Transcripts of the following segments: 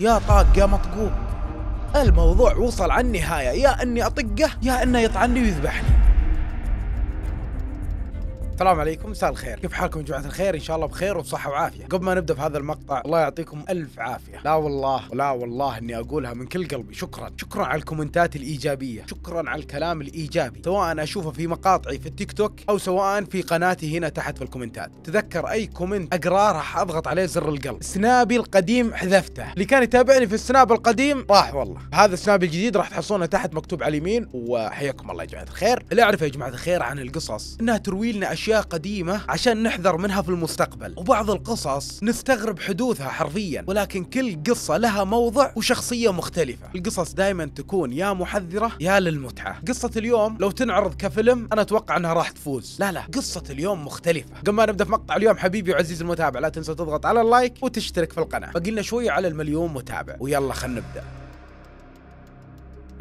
يا طاق يا مطقوق الموضوع وصل عن نهاية يا أني أطقه يا أنه يطعني ويذبحني السلام عليكم مساء الخير كيف حالكم يا جماعه الخير ان شاء الله بخير وصحه وعافيه قبل ما نبدا في هذا المقطع الله يعطيكم الف عافيه لا والله لا والله اني اقولها من كل قلبي شكرا شكرا على الكومنتات الايجابيه شكرا على الكلام الايجابي سواء اشوفه في مقاطعي في التيك توك او سواء في قناتي هنا تحت في الكومنتات تذكر اي كومنت اقراه راح اضغط عليه زر القلب سنابي القديم حذفته اللي كان يتابعني في السناب القديم راح والله هذا السناب الجديد راح تحصلونه تحت مكتوب على اليمين وحياكم الله يا جماعه الخير اللي اعرفه يا جماعه الخير عن القصص انها تروي لنا أشياء قديمة عشان نحذر منها في المستقبل وبعض القصص نستغرب حدوثها حرفيا ولكن كل قصة لها موضع وشخصية مختلفة القصص دائما تكون يا محذرة يا للمتعة قصة اليوم لو تنعرض كفيلم أنا أتوقع أنها راح تفوز لا لا قصة اليوم مختلفة قبل ما نبدأ في مقطع اليوم حبيبي وعزيزي المتابع لا تنسى تضغط على اللايك وتشترك في القناة بقينا شوي على المليون متابع ويلا خلينا نبدأ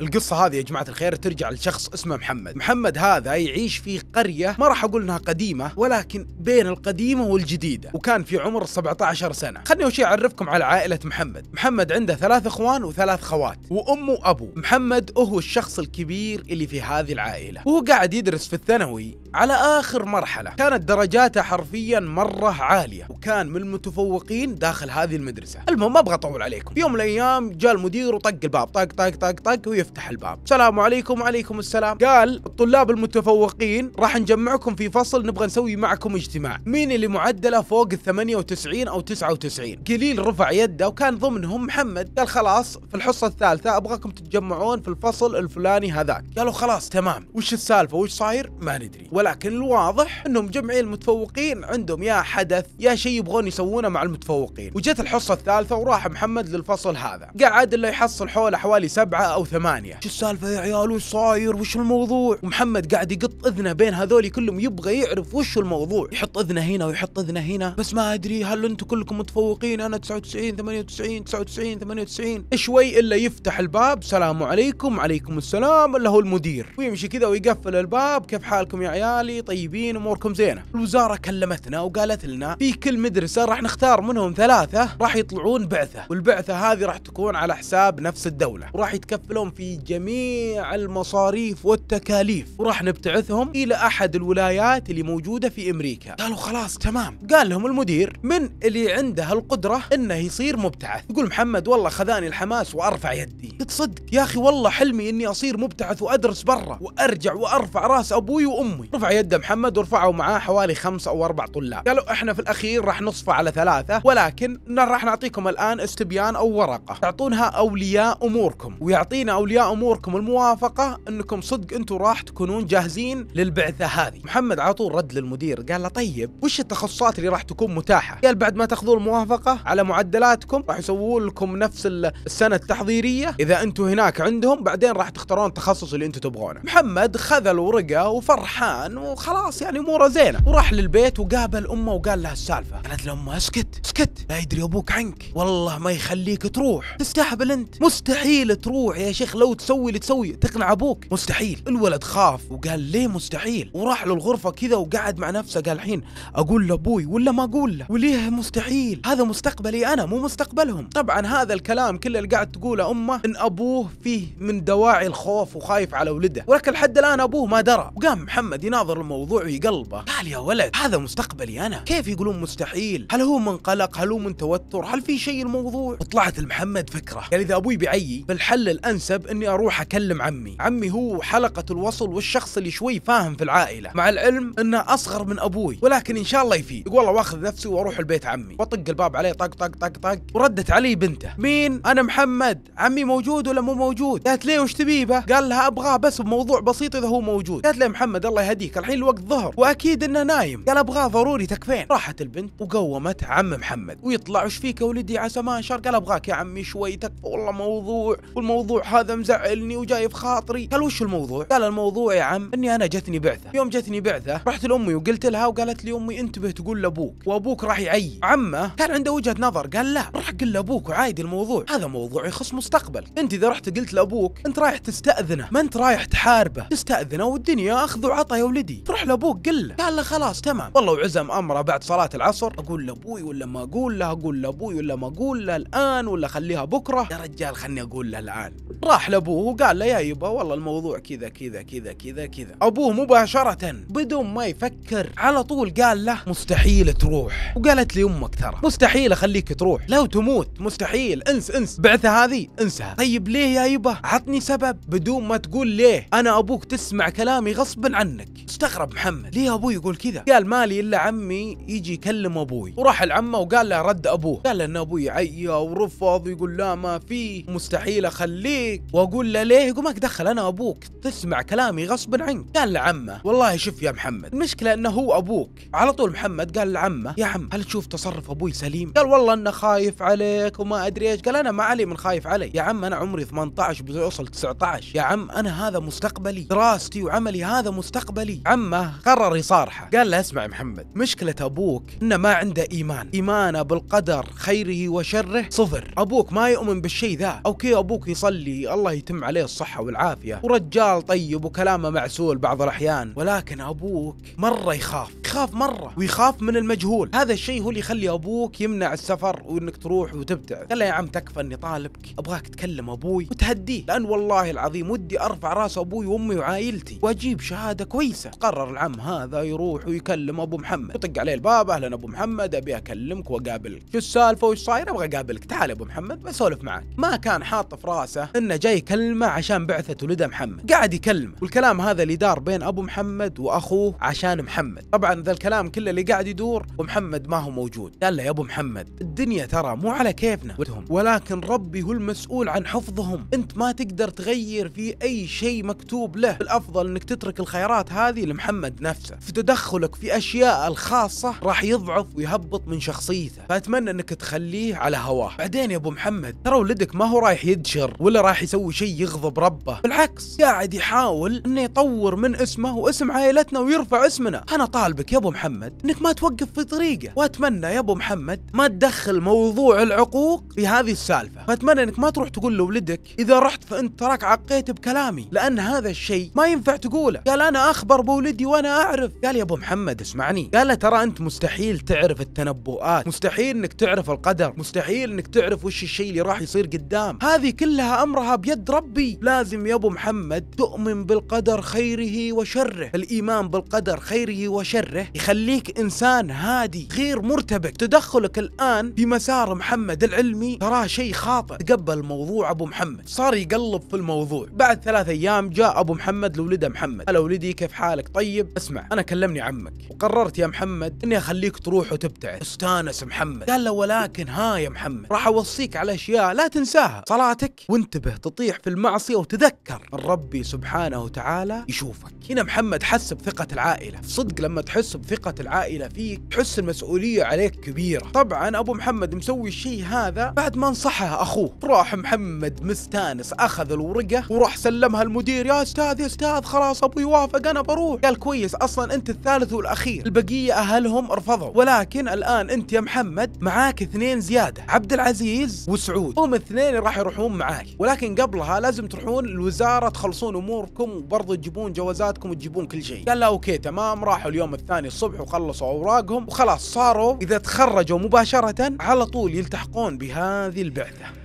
القصة هذه يا جماعة الخير ترجع لشخص اسمه محمد محمد هذا يعيش في قرية ما راح أقول أنها قديمة ولكن بين القديمة والجديدة وكان في عمر 17 سنة خلني أول شيء أعرفكم على عائلة محمد محمد عنده ثلاث إخوان وثلاث خوات وأم وأبو محمد هو الشخص الكبير اللي في هذه العائلة وهو قاعد يدرس في الثانوي على آخر مرحلة كانت درجاته حرفيا مرة عالية وكان من المتفوقين داخل هذه المدرسة المهم ما أبغى أطول عليكم في يوم من الأيام جاء المدير وطق الباب طق طق طق طق ويفتح الباب السلام عليكم وعليكم السلام قال الطلاب المتفوقين راح نجمعكم في فصل نبغى نسوي معكم اجتماع مين اللي معدله فوق ال 98 او 99 قليل رفع يده وكان ضمنهم محمد قال خلاص في الحصه الثالثه ابغاكم تتجمعون في الفصل الفلاني هذاك قالوا خلاص تمام وش السالفه وش صاير ما ندري ولكن الواضح انهم جمعين المتفوقين عندهم يا حدث يا شيء يبغون يسوونه مع المتفوقين وجت الحصه الثالثه وراح محمد للفصل هذا قعد اللي يحصل حوله حوالي سبعه او ثمانيه ثمانية شو السالفة يا عيال وش صاير وش الموضوع ومحمد قاعد يقط اذنه بين هذول كلهم يبغى يعرف وش الموضوع يحط اذنه هنا ويحط اذنه هنا بس ما ادري هل انتم كلكم متفوقين انا 99 98 99 98 شوي الا يفتح الباب سلام عليكم عليكم السلام الا هو المدير ويمشي كذا ويقفل الباب كيف حالكم يا عيالي طيبين اموركم زينه الوزاره كلمتنا وقالت لنا في كل مدرسه راح نختار منهم ثلاثه راح يطلعون بعثه والبعثه هذه راح تكون على حساب نفس الدوله وراح يتكفلون في في جميع المصاريف والتكاليف وراح نبتعثهم إلى أحد الولايات اللي موجودة في أمريكا قالوا خلاص تمام قال لهم المدير من اللي عنده القدرة أنه يصير مبتعث يقول محمد والله خذاني الحماس وأرفع يدي قلت صدق يا أخي والله حلمي أني أصير مبتعث وأدرس برا وأرجع وأرفع راس أبوي وأمي رفع يده محمد ورفعوا معاه حوالي خمس أو أربع طلاب قالوا إحنا في الأخير راح نصفى على ثلاثة ولكن راح نعطيكم الآن استبيان أو ورقة تعطونها أولياء أموركم ويعطينا أولياء اولياء اموركم الموافقه انكم صدق انتم راح تكونون جاهزين للبعثه هذه محمد على طول رد للمدير قال له طيب وش التخصصات اللي راح تكون متاحه قال بعد ما تاخذون الموافقه على معدلاتكم راح يسوون لكم نفس السنه التحضيريه اذا انتم هناك عندهم بعدين راح تختارون التخصص اللي انتم تبغونه محمد خذ الورقه وفرحان وخلاص يعني اموره زينه وراح للبيت وقابل امه وقال لها السالفه قالت له امه اسكت اسكت لا يدري ابوك عنك والله ما يخليك تروح تستهبل انت مستحيل تروح يا شيخ لو تسوي اللي تسوي تقنع ابوك مستحيل الولد خاف وقال ليه مستحيل وراح له الغرفه كذا وقعد مع نفسه قال الحين اقول لابوي ولا ما اقول له وليه مستحيل هذا مستقبلي انا مو مستقبلهم طبعا هذا الكلام كله اللي قاعد تقوله امه ان ابوه فيه من دواعي الخوف وخايف على ولده ولكن لحد الان ابوه ما درى وقام محمد يناظر الموضوع ويقلبه قال يا ولد هذا مستقبلي انا كيف يقولون مستحيل هل هو من قلق هل هو من توتر هل في شيء الموضوع وطلعت لمحمد فكره قال اذا ابوي بيعيي فالحل الانسب اني اروح اكلم عمي عمي هو حلقة الوصل والشخص اللي شوي فاهم في العائلة مع العلم انه اصغر من ابوي ولكن ان شاء الله يفيد يقول والله واخذ نفسي واروح البيت عمي واطق الباب عليه طق طق طق طق وردت علي بنته مين انا محمد عمي موجود ولا مو موجود قالت ليه وش تبيبه قال لها ابغاه بس بموضوع بسيط اذا هو موجود قالت له محمد الله يهديك الحين الوقت ظهر واكيد انه نايم قال ابغاه ضروري تكفين راحت البنت وقومت عم محمد ويطلع وش فيك يا ولدي عسى ما انشر قال ابغاك يا عمي شوي تكفى والله موضوع والموضوع هذا مزعلني وجايب خاطري قال وش الموضوع قال الموضوع يا عم اني انا جتني بعثه يوم جتني بعثه رحت لامي وقلت لها وقالت لي امي انتبه تقول لابوك وابوك راح يعي عمه كان عنده وجهه نظر قال لا روح قل لابوك وعايد الموضوع هذا موضوع يخص مستقبلك انت اذا رحت قلت لابوك انت رايح تستاذنه ما انت رايح تحاربه تستاذنه والدنيا اخذ وعطى يا ولدي تروح لابوك قل له قال له خلاص تمام والله وعزم امره بعد صلاه العصر اقول لابوي ولا ما اقول له اقول لابوي ولا ما اقول له الان ولا خليها بكره يا رجال خلني اقول له الان راح لابوه وقال له يا يبا والله الموضوع كذا كذا كذا كذا كذا ابوه مباشره بدون ما يفكر على طول قال له مستحيل تروح وقالت لي امك ترى مستحيل اخليك تروح لو تموت مستحيل انس انس بعثه هذه انسها طيب ليه يا يبا عطني سبب بدون ما تقول ليه انا ابوك تسمع كلامي غصبا عنك استغرب محمد ليه ابوي يقول كذا قال مالي الا عمي يجي يكلم ابوي وراح لعمه وقال له رد ابوه قال له ان ابوي عيا ورفض ويقول لا ما في مستحيل اخليك واقول له ليه يقول ماك دخل انا ابوك تسمع كلامي غصبا عنك قال لعمه والله شوف يا محمد المشكله انه هو ابوك على طول محمد قال لعمه يا عم هل تشوف تصرف ابوي سليم قال والله انه خايف عليك وما ادري ايش قال انا ما علي من خايف علي يا عم انا عمري 18 بوصل 19 يا عم انا هذا مستقبلي دراستي وعملي هذا مستقبلي عمه قرر يصارحه قال له اسمع يا محمد مشكله ابوك انه ما عنده ايمان ايمانه بالقدر خيره وشره صفر ابوك ما يؤمن بالشيء ذا اوكي ابوك يصلي الله الله يتم عليه الصحة والعافية ورجال طيب وكلامه معسول بعض الأحيان ولكن أبوك مرة يخاف يخاف مرة ويخاف من المجهول هذا الشيء هو اللي يخلي أبوك يمنع السفر وإنك تروح وتبتعد قال له يا عم تكفى أني طالبك أبغاك تكلم أبوي وتهديه لأن والله العظيم ودي أرفع راس أبوي وأمي وعائلتي وأجيب شهادة كويسة قرر العم هذا يروح ويكلم أبو محمد يطق عليه الباب أهلا أبو محمد أبي أكلمك وأقابلك شو السالفة وش صاير أبغى أقابلك تعال يا أبو محمد بسولف معك ما كان حاط في راسه إنه جاي يكلمه عشان بعثة ولده محمد قاعد يكلمه والكلام هذا اللي دار بين أبو محمد وأخوه عشان محمد طبعا ذا الكلام كله اللي قاعد يدور ومحمد ما هو موجود قال له يا أبو محمد الدنيا ترى مو على كيفنا ولكن ربي هو المسؤول عن حفظهم أنت ما تقدر تغير في أي شيء مكتوب له الأفضل أنك تترك الخيرات هذه لمحمد نفسه فتدخلك في أشياء الخاصة راح يضعف ويهبط من شخصيته فأتمنى أنك تخليه على هواه بعدين يا أبو محمد ترى ولدك ما هو رايح يدشر ولا رايح يسوي يسوي شيء يغضب ربه بالعكس قاعد يحاول انه يطور من اسمه واسم عائلتنا ويرفع اسمنا انا طالبك يا ابو محمد انك ما توقف في طريقه واتمنى يا ابو محمد ما تدخل موضوع العقوق في هذه السالفه فاتمنى انك ما تروح تقول لولدك اذا رحت فانت تراك عقيت بكلامي لان هذا الشيء ما ينفع تقوله قال انا اخبر بولدي وانا اعرف قال يا ابو محمد اسمعني قال له ترى انت مستحيل تعرف التنبؤات مستحيل انك تعرف القدر مستحيل انك تعرف وش الشيء اللي راح يصير قدام هذه كلها امرها بيد بيد ربي لازم يا ابو محمد تؤمن بالقدر خيره وشره الايمان بالقدر خيره وشره يخليك انسان هادي غير مرتبك تدخلك الان في مسار محمد العلمي تراه شيء خاطئ تقبل موضوع ابو محمد صار يقلب في الموضوع بعد ثلاث ايام جاء ابو محمد لولده محمد هلا ولدي كيف حالك طيب اسمع انا كلمني عمك وقررت يا محمد اني اخليك تروح وتبتعد استانس محمد قال له ولكن ها يا محمد راح اوصيك على اشياء لا تنساها صلاتك وانتبه تطيع تطيح في المعصية وتذكر الرب سبحانه وتعالى يشوفك هنا محمد حس بثقة العائلة صدق لما تحس بثقة العائلة فيك تحس المسؤولية عليك كبيرة طبعا أبو محمد مسوي الشيء هذا بعد ما انصحها أخوه راح محمد مستانس أخذ الورقة وراح سلمها المدير يا أستاذ يا أستاذ خلاص أبوي وافق أنا بروح قال كويس أصلا أنت الثالث والأخير البقية أهلهم رفضوا ولكن الآن أنت يا محمد معاك اثنين زيادة عبد العزيز وسعود هم اثنين راح يروحون معاك ولكن قبل قبلها لازم تروحون الوزاره تخلصون اموركم وبرضه تجيبون جوازاتكم وتجيبون كل شيء قال لا اوكي تمام راحوا اليوم الثاني الصبح وخلصوا اوراقهم وخلاص صاروا اذا تخرجوا مباشره على طول يلتحقون بهذه البعثه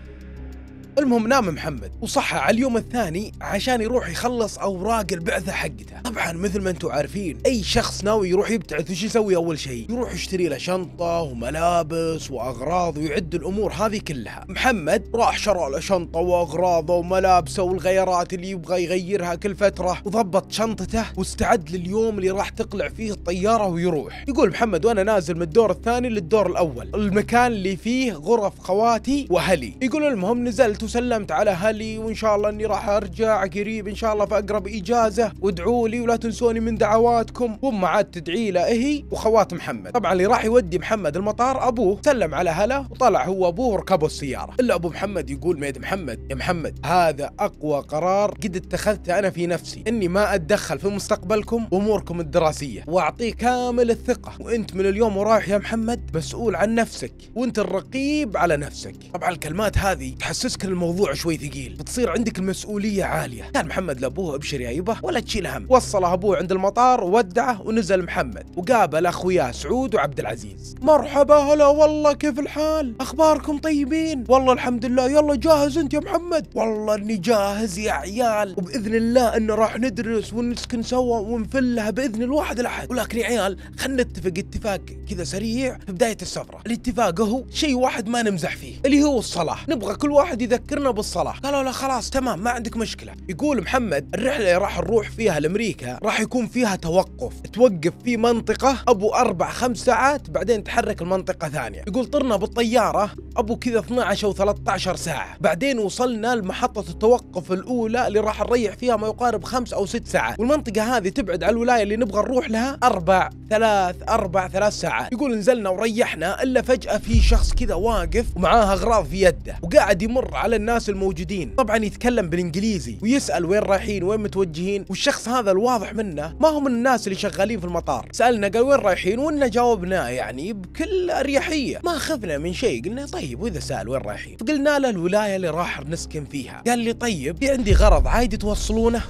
المهم نام محمد وصحى على اليوم الثاني عشان يروح يخلص اوراق البعثه حقته طبعا مثل ما انتم عارفين اي شخص ناوي يروح يبتعث وش يسوي اول شيء يروح يشتري له شنطه وملابس واغراض ويعد الامور هذه كلها محمد راح شرى له شنطه واغراضه وملابسه والغيارات اللي يبغى يغيرها كل فتره وضبط شنطته واستعد لليوم اللي راح تقلع فيه الطياره ويروح يقول محمد وانا نازل من الدور الثاني للدور الاول المكان اللي فيه غرف خواتي واهلي يقول المهم نزلت وسلمت على اهلي وان شاء الله اني راح ارجع قريب ان شاء الله في اقرب اجازه وادعوا لي ولا تنسوني من دعواتكم وام عاد تدعي له هي وخوات محمد طبعا اللي راح يودي محمد المطار ابوه سلم على هلا وطلع هو ابوه وركبوا السياره الا ابو محمد يقول ميد محمد يا محمد هذا اقوى قرار قد اتخذته انا في نفسي اني ما اتدخل في مستقبلكم واموركم الدراسيه واعطيه كامل الثقه وانت من اليوم ورايح يا محمد مسؤول عن نفسك وانت الرقيب على نفسك طبعا الكلمات هذه تحسسك الموضوع شوي ثقيل بتصير عندك المسؤوليه عاليه كان محمد لابوه ابشر يا يبا ولا تشيل هم وصله ابوه عند المطار وودعه ونزل محمد وقابل اخوياه سعود وعبد العزيز مرحبا هلا والله كيف الحال اخباركم طيبين والله الحمد لله يلا جاهز انت يا محمد والله اني جاهز يا عيال وباذن الله انه راح ندرس ونسكن سوا ونفلها باذن الواحد الاحد ولكن يا عيال خلينا نتفق اتفاق كذا سريع في بدايه السفره الاتفاق هو شيء واحد ما نمزح فيه اللي هو الصلاه نبغى كل واحد يذكر فكرنا بالصلاة قالوا له خلاص تمام ما عندك مشكلة يقول محمد الرحلة اللي راح نروح فيها لأمريكا راح يكون فيها توقف توقف في منطقة أبو أربع خمس ساعات بعدين تحرك المنطقة ثانية يقول طرنا بالطيارة أبو كذا 12 أو 13 ساعة بعدين وصلنا لمحطة التوقف الأولى اللي راح نريح فيها ما يقارب خمس أو ست ساعات والمنطقة هذه تبعد على الولاية اللي نبغى نروح لها أربع ثلاث أربع ثلاث ساعات يقول نزلنا وريحنا إلا فجأة في شخص كذا واقف ومعاه أغراض في يده وقاعد يمر على الناس الموجودين طبعا يتكلم بالانجليزي ويسال وين رايحين وين متوجهين والشخص هذا الواضح منه ما هو من الناس اللي شغالين في المطار سالنا قال وين رايحين وإنا جاوبناه يعني بكل اريحيه ما خفنا من شيء قلنا طيب واذا سال وين رايحين فقلنا له الولايه اللي راح نسكن فيها قال لي طيب في عندي غرض عادي توصلونه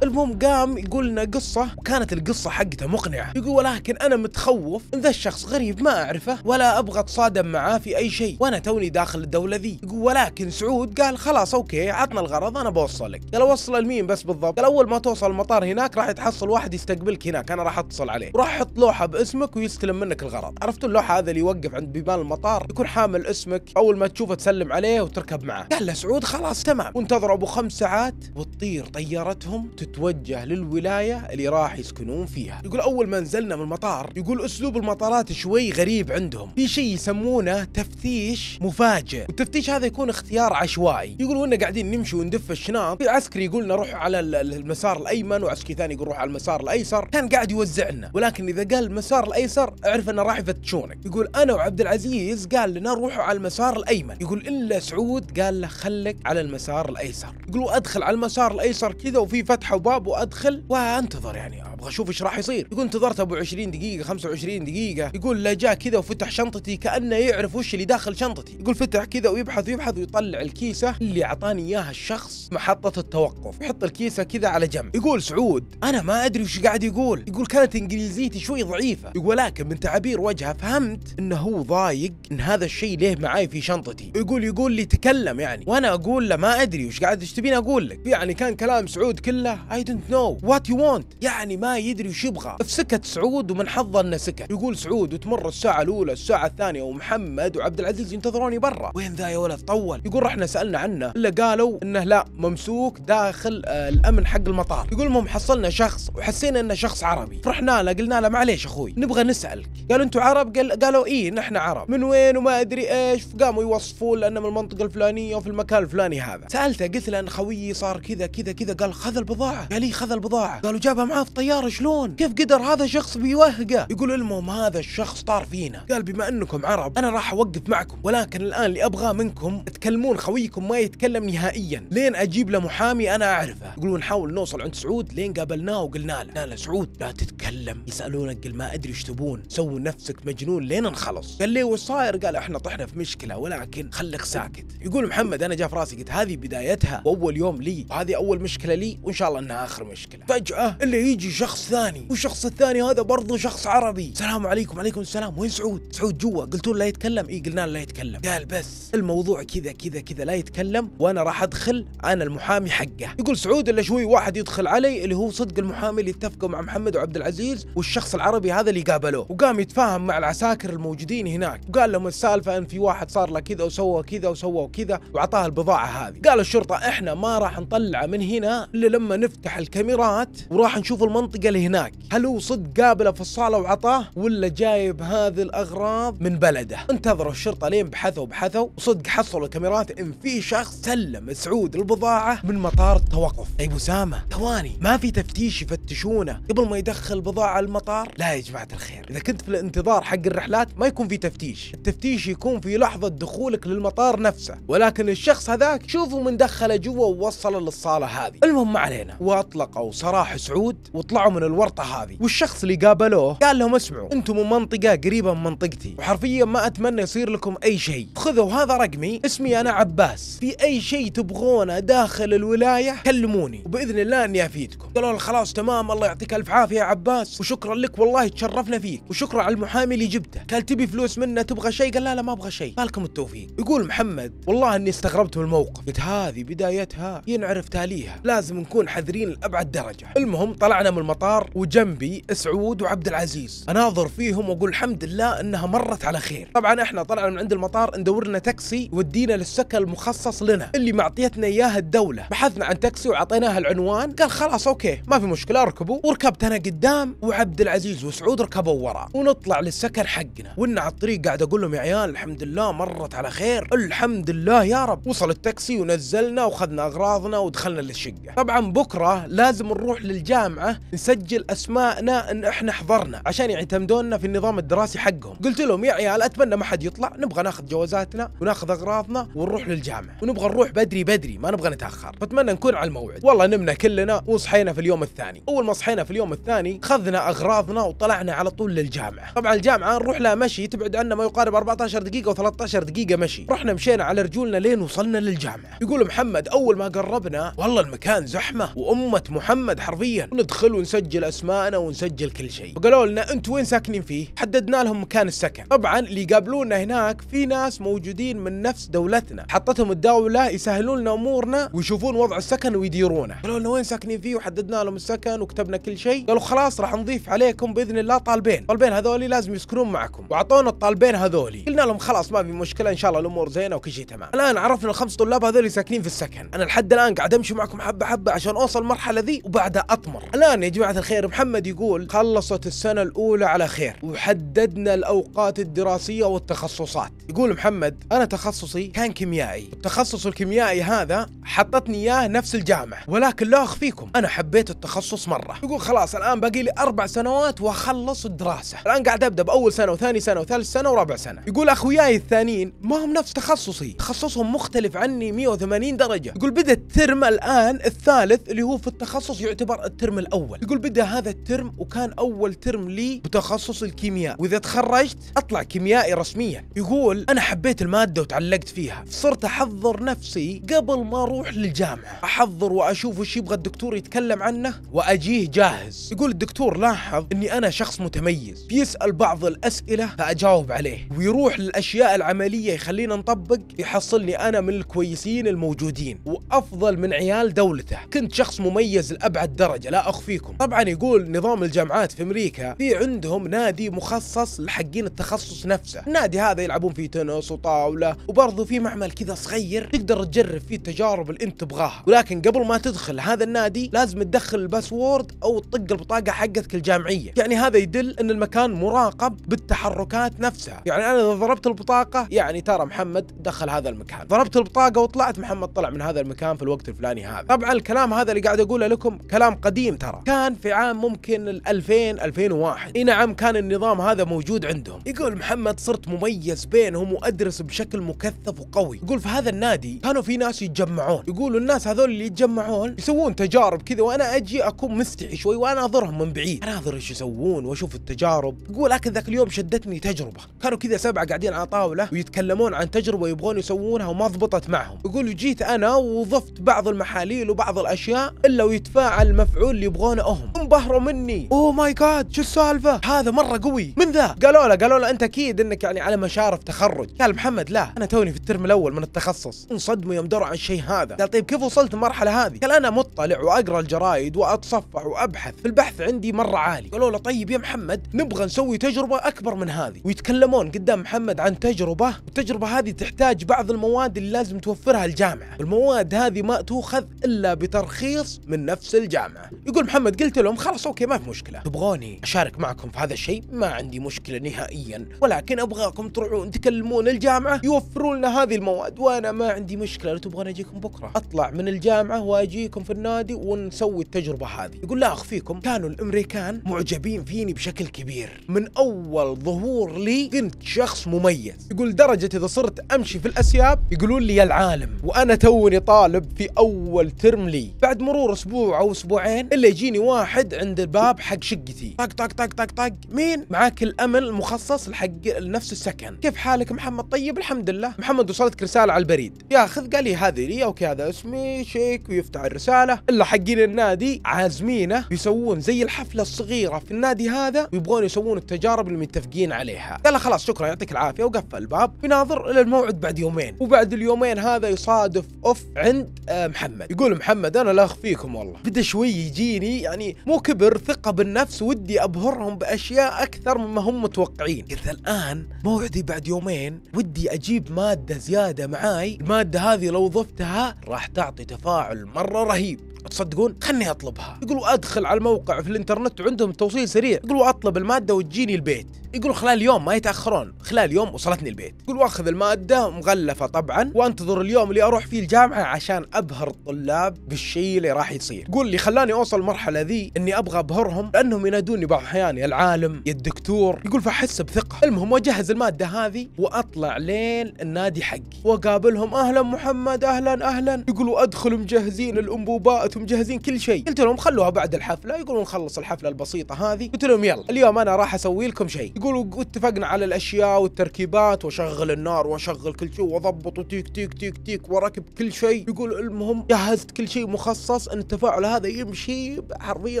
المهم قام يقول لنا قصة وكانت القصة حقته مقنعة يقول ولكن أنا متخوف إن ذا الشخص غريب ما أعرفه ولا أبغى أتصادم معاه في أي شيء وأنا توني داخل الدولة ذي يقول ولكن سعود قال خلاص أوكي عطنا الغرض أنا بوصلك قال أوصل لمين بس بالضبط قال أول ما توصل المطار هناك راح تحصل واحد يستقبلك هناك أنا راح أتصل عليه وراح احط لوحة باسمك ويستلم منك الغرض عرفتوا اللوحة هذا اللي يوقف عند بيبان المطار يكون حامل اسمك أول ما تشوفه تسلم عليه وتركب معاه قال له سعود خلاص تمام وانتظروا أبو خمس ساعات وتطير طيارتهم تت يتوجه للولاية اللي راح يسكنون فيها يقول أول ما نزلنا من المطار يقول أسلوب المطارات شوي غريب عندهم في شيء يسمونه تفتيش مفاجئ والتفتيش هذا يكون اختيار عشوائي يقول وإنا قاعدين نمشي وندف الشنط عسكري يقول روح على المسار الأيمن وعسكري ثاني يقول روح على المسار الأيسر كان قاعد يوزع لنا ولكن إذا قال المسار الأيسر اعرف أنه راح يفتشونك يقول أنا وعبد العزيز قال لنا روح على المسار الأيمن يقول إلا سعود قال له خلك على المسار الأيسر يقول وأدخل على المسار الأيسر كذا وفي فتحة باب وادخل وانتظر يعني ابغى اشوف ايش راح يصير يقول انتظرت ابو 20 دقيقه 25 دقيقه يقول لا جاء كذا وفتح شنطتي كانه يعرف وش اللي داخل شنطتي يقول فتح كذا ويبحث ويبحث ويطلع الكيسه اللي اعطاني اياها الشخص محطه التوقف يحط الكيسه كذا على جنب يقول سعود انا ما ادري وش قاعد يقول يقول كانت انجليزيتي شوي ضعيفه يقول لكن من تعابير وجهه فهمت انه هو ضايق ان هذا الشيء ليه معاي في شنطتي يقول يقول لي تكلم يعني وانا اقول له ما ادري وش قاعد ايش تبيني اقول لك يعني كان كلام سعود كله اي دونت نو وات يو وونت يعني ما ما يدري وش يبغى فسكت سعود ومن حظه انه سكت يقول سعود وتمر الساعه الاولى الساعه الثانيه ومحمد وعبد العزيز ينتظروني برا وين ذا يا ولد طول يقول رحنا سالنا عنه الا قالوا انه لا ممسوك داخل آه، الامن حق المطار يقول المهم حصلنا شخص وحسينا انه شخص عربي رحنا له قلنا له معليش اخوي نبغى نسالك قالوا انتم عرب قال قالوا ايه نحن عرب من وين وما ادري ايش فقاموا يوصفوا لنا من المنطقه الفلانيه وفي المكان الفلاني هذا سالته قلت له ان خويي صار كذا كذا كذا قال خذ البضاعه قال لي إيه، خذ البضاعه قالوا جابها معاه في الطياره صار شلون كيف قدر هذا شخص بيوهقه يقول المهم هذا الشخص طار فينا قال بما انكم عرب انا راح اوقف معكم ولكن الان اللي ابغاه منكم تكلمون خويكم ما يتكلم نهائيا لين اجيب له محامي انا اعرفه يقولون حاول نوصل عند سعود لين قابلناه وقلنا له قال سعود لا تتكلم يسالونك قل ما ادري ايش تبون سووا نفسك مجنون لين نخلص قال لي وش صاير قال احنا طحنا في مشكله ولكن خلك ساكت يقول محمد انا جاء في راسي قلت هذه بدايتها واول يوم لي وهذه اول مشكله لي وان شاء الله انها اخر مشكله فجاه اللي يجي شخص شخص ثاني والشخص الثاني هذا برضه شخص عربي السلام عليكم عليكم السلام وين سعود سعود جوا قلتوا له لا يتكلم اي قلنا له لا يتكلم قال بس الموضوع كذا كذا كذا لا يتكلم وانا راح ادخل انا المحامي حقه يقول سعود الا شوي واحد يدخل علي اللي هو صدق المحامي اللي اتفقوا مع محمد وعبد العزيز والشخص العربي هذا اللي قابلوه وقام يتفاهم مع العساكر الموجودين هناك وقال لهم السالفه ان في واحد صار له كذا وسوى كذا وسوى كذا واعطاه البضاعه هذه قال الشرطه احنا ما راح نطلعه من هنا الا لما نفتح الكاميرات وراح نشوف المنطقه صدق اللي هناك هل هو صدق قابله في الصاله وعطاه ولا جايب هذه الاغراض من بلده انتظروا الشرطه لين بحثوا بحثوا وصدق حصلوا الكاميرات ان في شخص سلم سعود البضاعه من مطار التوقف اي اسامه ثواني ما في تفتيش يفتشونه قبل ما يدخل البضاعه المطار لا يا جماعه الخير اذا كنت في الانتظار حق الرحلات ما يكون في تفتيش التفتيش يكون في لحظه دخولك للمطار نفسه ولكن الشخص هذاك شوفوا من دخله جوا ووصله للصاله هذه المهم ما علينا واطلقوا سراح سعود وطلعوا من الورطه هذه والشخص اللي قابلوه قال لهم اسمعوا انتم من منطقه قريبه من منطقتي وحرفيا ما اتمنى يصير لكم اي شيء خذوا هذا رقمي اسمي انا عباس في اي شيء تبغونه داخل الولايه كلموني وباذن الله اني افيدكم قالوا له خلاص تمام الله يعطيك الف عافيه يا عباس وشكرا لك والله تشرفنا فيك وشكرا على المحامي اللي جبته قال تبي فلوس منه تبغى شيء قال لا لا ما ابغى شيء مالكم التوفيق يقول محمد والله اني استغربت من الموقف قلت هذه بدايتها ينعرف تاليها لازم نكون حذرين لابعد درجه المهم طلعنا من المطار المطار وجنبي سعود وعبد العزيز اناظر فيهم واقول الحمد لله انها مرت على خير طبعا احنا طلعنا من عند المطار ندور لنا تاكسي ودينا للسكن المخصص لنا اللي معطيتنا اياها الدوله بحثنا عن تاكسي واعطيناها العنوان قال خلاص اوكي ما في مشكله اركبوا وركبت انا قدام وعبد العزيز وسعود ركبوا ورا ونطلع للسكن حقنا وانا على الطريق قاعد اقول لهم يا عيال الحمد لله مرت على خير الحمد لله يا رب وصل التاكسي ونزلنا واخذنا اغراضنا ودخلنا للشقه طبعا بكره لازم نروح للجامعه نسجل اسماءنا ان احنا حضرنا عشان يعتمدوننا يعني في النظام الدراسي حقهم قلت لهم يا عيال اتمنى ما حد يطلع نبغى ناخذ جوازاتنا وناخذ اغراضنا ونروح للجامعه ونبغى نروح بدري بدري ما نبغى نتاخر فاتمنى نكون على الموعد والله نمنا كلنا وصحينا في اليوم الثاني اول ما صحينا في اليوم الثاني خذنا اغراضنا وطلعنا على طول للجامعه طبعا الجامعه نروح لها مشي تبعد عنا ما يقارب 14 دقيقه و13 دقيقه مشي رحنا مشينا على رجولنا لين وصلنا للجامعه يقول محمد اول ما قربنا والله المكان زحمه وامه محمد حرفيا ندخل ونسجل اسماءنا ونسجل كل شيء وقالوا لنا انتم وين ساكنين فيه حددنا لهم مكان السكن طبعا اللي يقابلونا هناك في ناس موجودين من نفس دولتنا حطتهم الدوله يسهلون لنا امورنا ويشوفون وضع السكن ويديرونه قالوا لنا وين ساكنين فيه وحددنا لهم السكن وكتبنا كل شيء قالوا خلاص راح نضيف عليكم باذن الله طالبين طالبين هذولي لازم يسكنون معكم واعطونا الطالبين هذولي قلنا لهم خلاص ما في مشكله ان شاء الله الامور زينه وكل شيء تمام الان عرفنا الخمس طلاب هذول ساكنين في السكن انا لحد الان قاعد امشي معكم حبه حبه عشان اوصل المرحله ذي وبعدها اطمر الان يا جماعة الخير محمد يقول خلصت السنة الأولى على خير وحددنا الأوقات الدراسية والتخصصات يقول محمد أنا تخصصي كان كيميائي التخصص الكيميائي هذا حطتني إياه نفس الجامعة ولكن لا أخفيكم أنا حبيت التخصص مرة يقول خلاص الآن باقي لي أربع سنوات وأخلص الدراسة الآن قاعد أبدأ بأول سنة وثاني سنة وثالث سنة ورابع سنة يقول أخوياي الثانيين ما هم نفس تخصصي تخصصهم مختلف عني 180 درجة يقول بدأ الترم الآن الثالث اللي هو في التخصص يعتبر الترم الأول تقول بدا هذا الترم وكان اول ترم لي بتخصص الكيمياء واذا تخرجت اطلع كيميائي رسميا يقول انا حبيت الماده وتعلقت فيها صرت احضر نفسي قبل ما اروح للجامعه احضر واشوف وش يبغى الدكتور يتكلم عنه واجيه جاهز يقول الدكتور لاحظ اني انا شخص متميز بيسال بعض الاسئله فاجاوب عليه ويروح للاشياء العمليه يخلينا نطبق يحصلني انا من الكويسين الموجودين وافضل من عيال دولته كنت شخص مميز لابعد درجه لا اخفيكم طبعا يقول نظام الجامعات في امريكا في عندهم نادي مخصص لحقين التخصص نفسه النادي هذا يلعبون فيه تنس وطاوله وبرضه في معمل كذا صغير تقدر تجرب فيه التجارب اللي انت تبغاها ولكن قبل ما تدخل هذا النادي لازم تدخل الباسورد او تطق البطاقه حقتك الجامعيه يعني هذا يدل ان المكان مراقب بالتحركات نفسها يعني انا اذا ضربت البطاقه يعني ترى محمد دخل هذا المكان ضربت البطاقه وطلعت محمد طلع من هذا المكان في الوقت الفلاني هذا طبعا الكلام هذا اللي قاعد اقوله لكم كلام قديم ترى كان كان في عام ممكن 2000 2001 إي نعم كان النظام هذا موجود عندهم يقول محمد صرت مميز بينهم وأدرس بشكل مكثف وقوي يقول في هذا النادي كانوا في ناس يتجمعون يقولوا الناس هذول اللي يتجمعون يسوون تجارب كذا وأنا أجي أكون مستحي شوي وأنا اضرهم من بعيد أناظر إيش يسوون وأشوف التجارب يقول لكن ذاك اليوم شدتني تجربة كانوا كذا سبعة قاعدين على طاولة ويتكلمون عن تجربة يبغون يسوونها وما ضبطت معهم يقول جيت أنا وضفت بعض المحاليل وبعض الأشياء إلا ويتفاعل المفعول اللي يبغونه معاهم انبهروا مني اوه ماي جاد شو السالفه هذا مره قوي من ذا قالوا له قالوا له انت اكيد انك يعني على مشارف تخرج قال محمد لا انا توني في الترم الاول من التخصص انصدموا يوم دروا عن الشيء هذا قال طيب كيف وصلت المرحله هذه قال انا مطلع واقرا الجرايد واتصفح وابحث في البحث عندي مره عالي قالوا له طيب يا محمد نبغى نسوي تجربه اكبر من هذه ويتكلمون قدام محمد عن تجربه والتجربه هذه تحتاج بعض المواد اللي لازم توفرها الجامعه المواد هذه ما تؤخذ الا بترخيص من نفس الجامعه يقول محمد قلت قلت لهم خلاص اوكي ما في مشكله تبغوني اشارك معكم في هذا الشيء ما عندي مشكله نهائيا ولكن ابغاكم تروحون تكلمون الجامعه يوفروا لنا هذه المواد وانا ما عندي مشكله لو تبغون اجيكم بكره اطلع من الجامعه واجيكم في النادي ونسوي التجربه هذه يقول لا اخفيكم كانوا الامريكان معجبين فيني بشكل كبير من اول ظهور لي كنت شخص مميز يقول درجه اذا صرت امشي في الاسياب يقولون لي يا العالم وانا توني طالب في اول ترم لي بعد مرور اسبوع او اسبوعين الا يجيني واحد عند الباب حق شقتي طق طق طق طق طق مين معاك الامل المخصص لحق نفس السكن كيف حالك محمد طيب الحمد لله محمد وصلتك رساله على البريد ياخذ قال لي هذه لي اوكي هذا اسمي شيك ويفتح الرساله الا حقين النادي عازمينه يسوون زي الحفله الصغيره في النادي هذا ويبغون يسوون التجارب اللي متفقين عليها قال خلاص شكرا يعطيك العافيه وقفل الباب بناظر الى الموعد بعد يومين وبعد اليومين هذا يصادف اوف عند آه، محمد يقول محمد انا لا اخفيكم والله بدا شوي يجيني يعني يعني مو كبر ثقة بالنفس ودي أبهرهم بأشياء أكثر مما هم متوقعين قلت الآن موعدي بعد يومين ودي أجيب مادة زيادة معاي المادة هذه لو ضفتها راح تعطي تفاعل مرة رهيب تصدقون خلني اطلبها يقولوا ادخل على الموقع في الانترنت وعندهم توصيل سريع يقولوا اطلب الماده وتجيني البيت يقولوا خلال يوم ما يتاخرون خلال يوم وصلتني البيت يقولوا اخذ الماده مغلفه طبعا وانتظر اليوم اللي اروح فيه الجامعه عشان ابهر الطلاب بالشيء اللي راح يصير يقول اللي خلاني اوصل المرحله ذي اني ابغى ابهرهم لانهم ينادوني بعض الاحيان يا العالم يا الدكتور يقول فاحس بثقه المهم واجهز الماده هذه واطلع لين النادي حقي واقابلهم اهلا محمد اهلا اهلا يقولوا ادخل مجهزين الانبوبات جواتهم مجهزين كل شيء قلت لهم خلوها بعد الحفله يقولون نخلص الحفله البسيطه هذه قلت لهم يلا اليوم انا راح اسوي لكم شيء يقولوا اتفقنا على الاشياء والتركيبات واشغل النار واشغل كل شيء واضبط وتيك تيك تيك تيك وركب كل شيء يقول المهم جهزت كل شيء مخصص ان التفاعل هذا يمشي حرفيا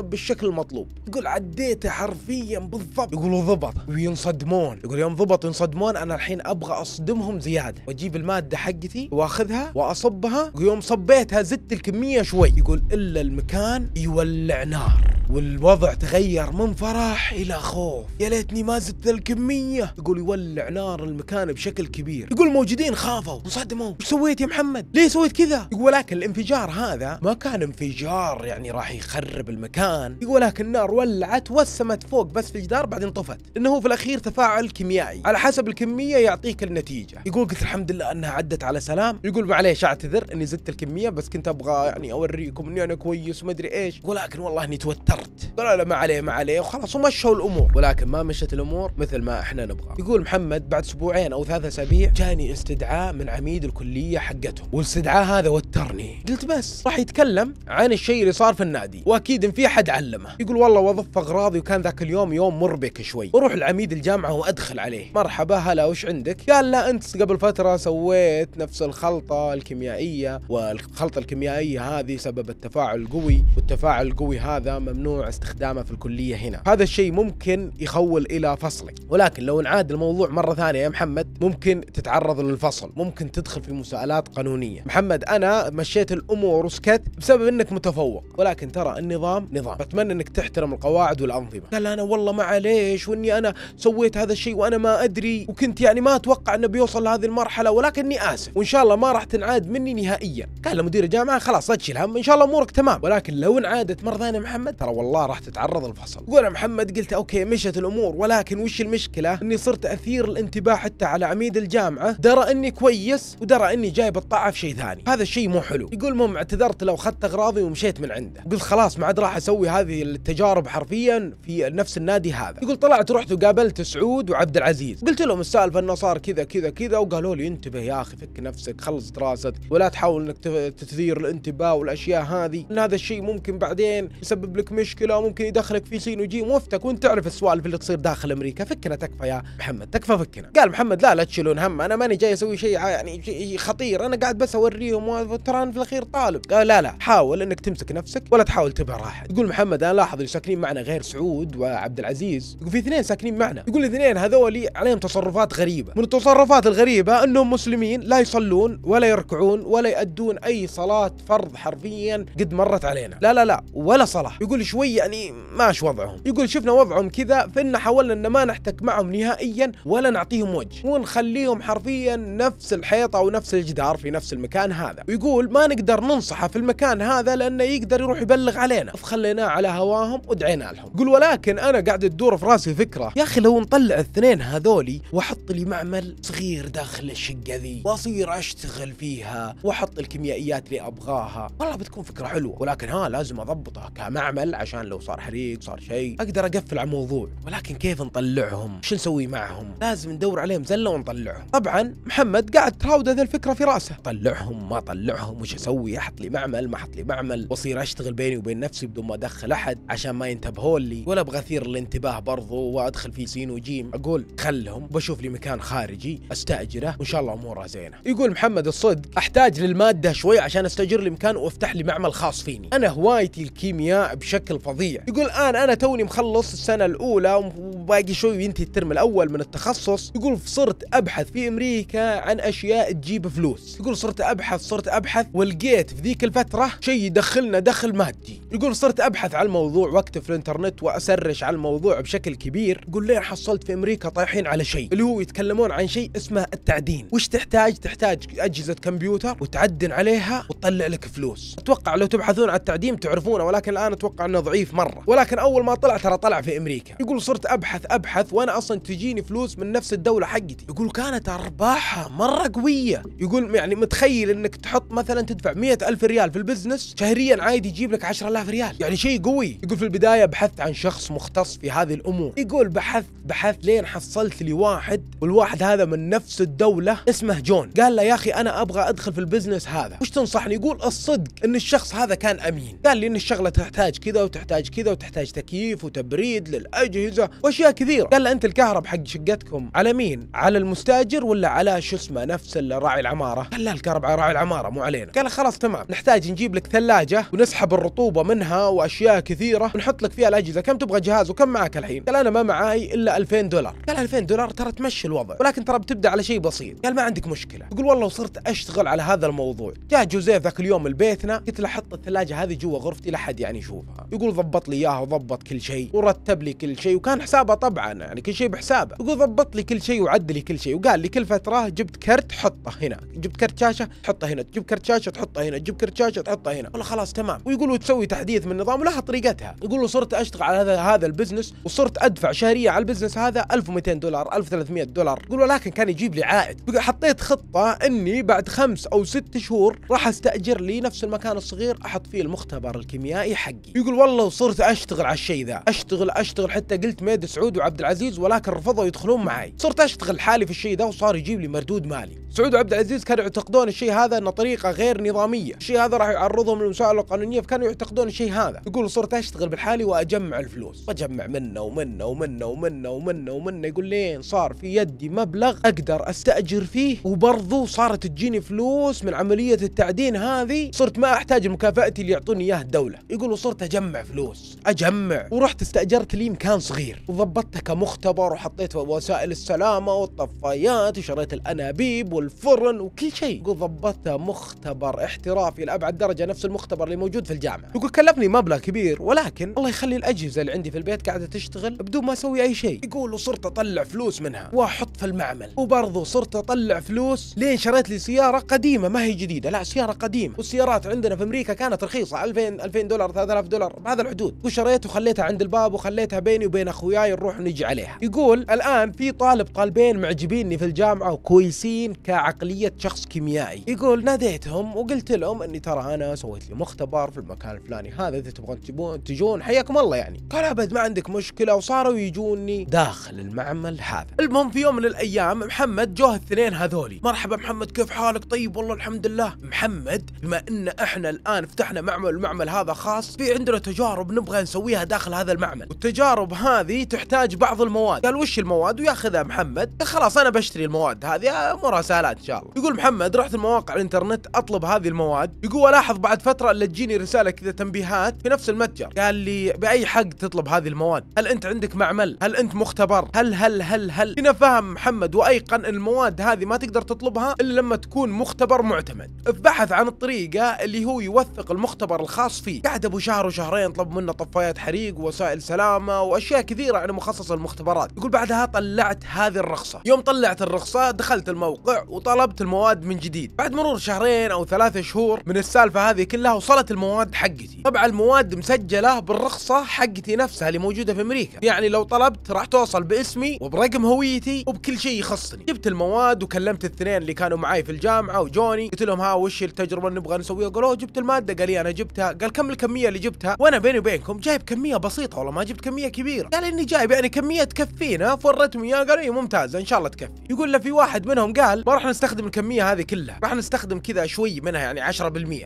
بالشكل المطلوب يقول عديته حرفيا بالضبط يقولوا ضبط وينصدمون يقول يوم ضبط ينصدمون انا الحين ابغى اصدمهم زياده واجيب الماده حقتي واخذها واصبها ويوم صبيتها زدت الكميه شوي يقول يدخل إلا المكان يولع نار والوضع تغير من فرح الى خوف يا ليتني ما زدت الكميه يقول يولع نار المكان بشكل كبير يقول الموجودين خافوا انصدموا ايش سويت يا محمد ليه سويت كذا يقول ولكن الانفجار هذا ما كان انفجار يعني راح يخرب المكان يقول لكن النار ولعت وسمت فوق بس في الجدار بعدين طفت لانه هو في الاخير تفاعل كيميائي على حسب الكميه يعطيك النتيجه يقول قلت الحمد لله انها عدت على سلام يقول معليش اعتذر اني زدت الكميه بس كنت ابغى يعني اوريكم اني انا كويس وما ادري ايش ولكن والله اني توترت قالوا لا ما عليه ما عليه وخلاص ومشوا الامور ولكن ما مشت الامور مثل ما احنا نبغى يقول محمد بعد اسبوعين او ثلاثة اسابيع جاني استدعاء من عميد الكليه حقتهم والاستدعاء هذا وترني قلت بس راح يتكلم عن الشيء اللي صار في النادي واكيد ان في حد علمه يقول والله وظف اغراضي وكان ذاك اليوم يوم مربك شوي واروح لعميد الجامعه وادخل عليه مرحبا هلا وش عندك قال لا انت قبل فتره سويت نفس الخلطه الكيميائيه والخلطه الكيميائيه هذه سببت التفاعل القوي والتفاعل القوي هذا ممنوع استخدامه في الكلية هنا هذا الشيء ممكن يخول إلى فصلك ولكن لو نعاد الموضوع مرة ثانية يا محمد ممكن تتعرض للفصل ممكن تدخل في مساءلات قانونية محمد أنا مشيت الأمور وسكت بسبب أنك متفوق ولكن ترى النظام نظام بتمنى أنك تحترم القواعد والأنظمة قال أنا والله معليش وأني أنا سويت هذا الشيء وأنا ما أدري وكنت يعني ما أتوقع أنه بيوصل لهذه المرحلة ولكني آسف وإن شاء الله ما راح تنعاد مني نهائيا قال لمدير الجامعة خلاص لا تشيل هم إن شاء الله أمورك تمام ولكن لو انعادت مرة ثانية محمد ترى والله راح تتعرض للفصل وأنا محمد قلت أوكي مشت الأمور ولكن وش المشكلة أني صرت أثير الانتباه حتى على عميد الجامعه درى اني كويس ودرى اني جايب الطاعه في شيء ثاني هذا الشيء مو حلو يقول مم اعتذرت لو اخذت اغراضي ومشيت من عنده قلت خلاص ما عاد راح اسوي هذه التجارب حرفيا في نفس النادي هذا يقول طلعت رحت وقابلت سعود وعبد العزيز قلت لهم السالفه انه صار كذا كذا كذا وقالوا لي انتبه يا اخي فك نفسك خلص دراستك ولا تحاول انك تثير الانتباه والاشياء هذه ان هذا الشيء ممكن بعدين يسبب لك مشكله ممكن يدخلك في سين وجيم وافتك وانت تعرف السوالف اللي تصير داخل امريكا فكنا تكفى يا محمد تكفى فكنا قال محمد لا لا لا تشيلون هم انا ماني جاي اسوي شيء يعني شيء خطير انا قاعد بس اوريهم ترى انا في الاخير طالب قال لا لا حاول انك تمسك نفسك ولا تحاول تبهر احد يقول محمد انا لاحظ اللي ساكنين معنا غير سعود وعبد العزيز يقول في اثنين ساكنين معنا يقول الاثنين هذول عليهم تصرفات غريبه من التصرفات الغريبه انهم مسلمين لا يصلون ولا يركعون ولا يؤدون اي صلاه فرض حرفيا قد مرت علينا لا لا لا ولا صلاه يقول شوي يعني ماش وضعهم يقول شفنا وضعهم كذا فإن حاولنا ان ما نحتك معهم نهائيا ولا نعطيهم وجه ونخليهم حرفيا نفس الحيطة ونفس الجدار في نفس المكان هذا ويقول ما نقدر ننصحه في المكان هذا لأنه يقدر يروح يبلغ علينا فخليناه على هواهم ودعينا لهم يقول ولكن أنا قاعد تدور في راسي فكرة يا أخي لو نطلع الاثنين هذولي وأحط لي معمل صغير داخل الشقة ذي وأصير أشتغل فيها وأحط الكيميائيات اللي أبغاها والله بتكون فكرة حلوة ولكن ها لازم أضبطها كمعمل عشان لو صار حريق صار شيء أقدر أقفل على الموضوع ولكن كيف نطلعهم شو نسوي معهم لازم ندور عليهم زلة نطلعهم طبعا محمد قاعد تراود ذا الفكره في راسه طلعهم ما طلعهم وش اسوي احط لي معمل ما احط لي معمل واصير اشتغل بيني وبين نفسي بدون ما ادخل احد عشان ما ينتبهون لي ولا ابغى اثير الانتباه برضو وادخل في سين وجيم اقول خلهم بشوف لي مكان خارجي استاجره وان شاء الله اموره زينه يقول محمد الصدق احتاج للماده شوي عشان استاجر لي مكان وافتح لي معمل خاص فيني انا هوايتي الكيمياء بشكل فظيع يقول الان انا توني مخلص السنه الاولى وباقي شوي ينتهي الترم الاول من التخصص يقول صرت صرت ابحث في امريكا عن اشياء تجيب فلوس يقول صرت ابحث صرت ابحث ولقيت في ذيك الفتره شيء يدخلنا دخل مادي يقول صرت ابحث على الموضوع واكتب في الانترنت واسرش على الموضوع بشكل كبير يقول لين حصلت في امريكا طايحين على شيء اللي هو يتكلمون عن شيء اسمه التعدين وش تحتاج تحتاج اجهزه كمبيوتر وتعدن عليها وتطلع لك فلوس اتوقع لو تبحثون عن التعدين تعرفونه ولكن الان اتوقع انه ضعيف مره ولكن اول ما طلع ترى طلع في امريكا يقول صرت ابحث ابحث وانا اصلا تجيني فلوس من نفس الدوله حقتي يقول كانت أرباحها مرة قوية يقول يعني متخيل أنك تحط مثلا تدفع مئة ألف ريال في البزنس شهريا عادي يجيب لك 10000 ريال يعني شيء قوي يقول في البداية بحثت عن شخص مختص في هذه الأمور يقول بحثت بحثت لين حصلت لي واحد والواحد هذا من نفس الدولة اسمه جون قال له يا أخي أنا أبغى أدخل في البزنس هذا وش تنصحني يقول الصدق أن الشخص هذا كان أمين قال لي أن الشغلة تحتاج كذا وتحتاج كذا وتحتاج تكييف وتبريد للأجهزة وأشياء كثيرة قال له أنت الكهرب حق شقتكم على مين على المستاجر ولا على شو اسمه نفس راعي العماره قال لا على راعي العماره مو علينا قال خلاص تمام نحتاج نجيب لك ثلاجه ونسحب الرطوبه منها واشياء كثيره ونحط لك فيها الاجهزه كم تبغى جهاز وكم معك الحين قال انا ما معاي الا 2000 دولار قال 2000 دولار ترى تمشي الوضع ولكن ترى بتبدا على شيء بسيط قال ما عندك مشكله يقول والله وصرت اشتغل على هذا الموضوع جاء جوزيف ذاك اليوم لبيتنا قلت له حط الثلاجه هذه جوا غرفتي لحد يعني يشوفها يقول ضبط لي اياها وضبط كل شيء ورتب لي كل شيء وكان حسابه طبعا يعني كل شيء بحسابه يقول ضبط لي كل شيء وعدل لي كل شيء وقال لي كل فتره جبت كرت حطه هنا جبت كرت شاشه حطه هنا جبت كرت شاشه تحطه هنا جبت كرت شاشه تحطه هنا والله خلاص تمام ويقولوا تسوي تحديث من النظام ولها طريقتها يقولوا صرت اشتغل على هذا هذا البزنس وصرت ادفع شهريا على البزنس هذا 1200 دولار 1300 دولار يقولوا لكن كان يجيب لي عائد حطيت خطه اني بعد خمس او ست شهور راح استاجر لي نفس المكان الصغير احط فيه المختبر الكيميائي حقي يقول والله وصرت اشتغل على الشيء ذا اشتغل اشتغل حتى قلت ميد سعود وعبد العزيز ولكن رفضوا يدخلون معي صرت اشتغل حالي مالي في الشيء ده وصار يجيب لي مردود مالي سعود وعبد العزيز كانوا يعتقدون الشيء هذا انه طريقه غير نظاميه، الشيء هذا راح يعرضهم للمساءله القانونيه فكانوا يعتقدون الشيء هذا، يقول صرت اشتغل بالحالي واجمع الفلوس، واجمع منه ومنه ومنه ومنه ومنه ومنه يقول لين صار في يدي مبلغ اقدر استاجر فيه وبرضه صارت تجيني فلوس من عمليه التعدين هذه، صرت ما احتاج مكافاتي اللي يعطوني اياها الدوله، يقول وصرت اجمع فلوس، اجمع ورحت استاجرت لي مكان صغير، وضبطته كمختبر وحطيت وسائل السلامه والطفايات وشريت الانابيب والفرن وكل شيء يقول ضبطها مختبر احترافي لابعد درجه نفس المختبر اللي موجود في الجامعه يقول كلفني مبلغ كبير ولكن الله يخلي الاجهزه اللي عندي في البيت قاعده تشتغل بدون ما اسوي اي شيء يقول وصرت اطلع فلوس منها واحط في المعمل وبرضه صرت اطلع فلوس لين شريت لي سياره قديمه ما هي جديده لا سياره قديمه والسيارات عندنا في امريكا كانت رخيصه 2000 2000 دولار 3000 دولار بهذا الحدود وشريت وخليتها عند الباب وخليتها بيني وبين اخوياي نروح ونجي عليها يقول الان في طالب طالبين معجبيني في الجامعه وكويسين كعقلية شخص كيميائي يقول ناديتهم وقلت لهم اني ترى انا سويت لي مختبر في المكان الفلاني هذا اذا تبغون تجون, تجون حياكم الله يعني قال ابد ما عندك مشكلة وصاروا يجوني داخل المعمل هذا المهم في يوم من الايام محمد جوه الاثنين هذولي مرحبا محمد كيف حالك طيب والله الحمد لله محمد بما ان احنا الان فتحنا معمل المعمل هذا خاص في عندنا تجارب نبغى نسويها داخل هذا المعمل والتجارب هذه تحتاج بعض المواد قال وش المواد وياخذها محمد خلاص انا بشتري المواد هذه مو سهله الحالات ان شاء الله يقول محمد رحت المواقع الانترنت اطلب هذه المواد يقول الاحظ بعد فتره الا تجيني رساله كذا تنبيهات في نفس المتجر قال لي باي حق تطلب هذه المواد هل انت عندك معمل هل انت مختبر هل هل هل هل هنا فهم محمد وايقن ان المواد هذه ما تقدر تطلبها الا لما تكون مختبر معتمد بحث عن الطريقه اللي هو يوثق المختبر الخاص فيه قعد ابو شهر وشهرين طلب منه طفايات حريق ووسائل سلامه واشياء كثيره عن مخصص المختبرات يقول بعدها طلعت هذه الرخصه يوم طلعت الرخصه دخلت الموقع وطلبت المواد من جديد بعد مرور شهرين او ثلاثة شهور من السالفة هذه كلها وصلت المواد حقتي طبعا المواد مسجلة بالرخصة حقتي نفسها اللي موجودة في امريكا يعني لو طلبت راح توصل باسمي وبرقم هويتي وبكل شيء يخصني جبت المواد وكلمت الاثنين اللي كانوا معاي في الجامعة وجوني قلت لهم ها وش التجربة اللي نبغى نسويها قالوا جبت المادة قال لي انا جبتها قال كم الكمية اللي جبتها وانا بيني وبينكم جايب كمية بسيطة والله ما جبت كمية كبيرة قال اني جايب يعني كمية تكفينا فرتهم اياها قالوا ممتازة ان شاء الله تكفي يقول له في واحد منهم قال راح نستخدم الكميه هذه كلها راح نستخدم كذا شوي منها يعني 10%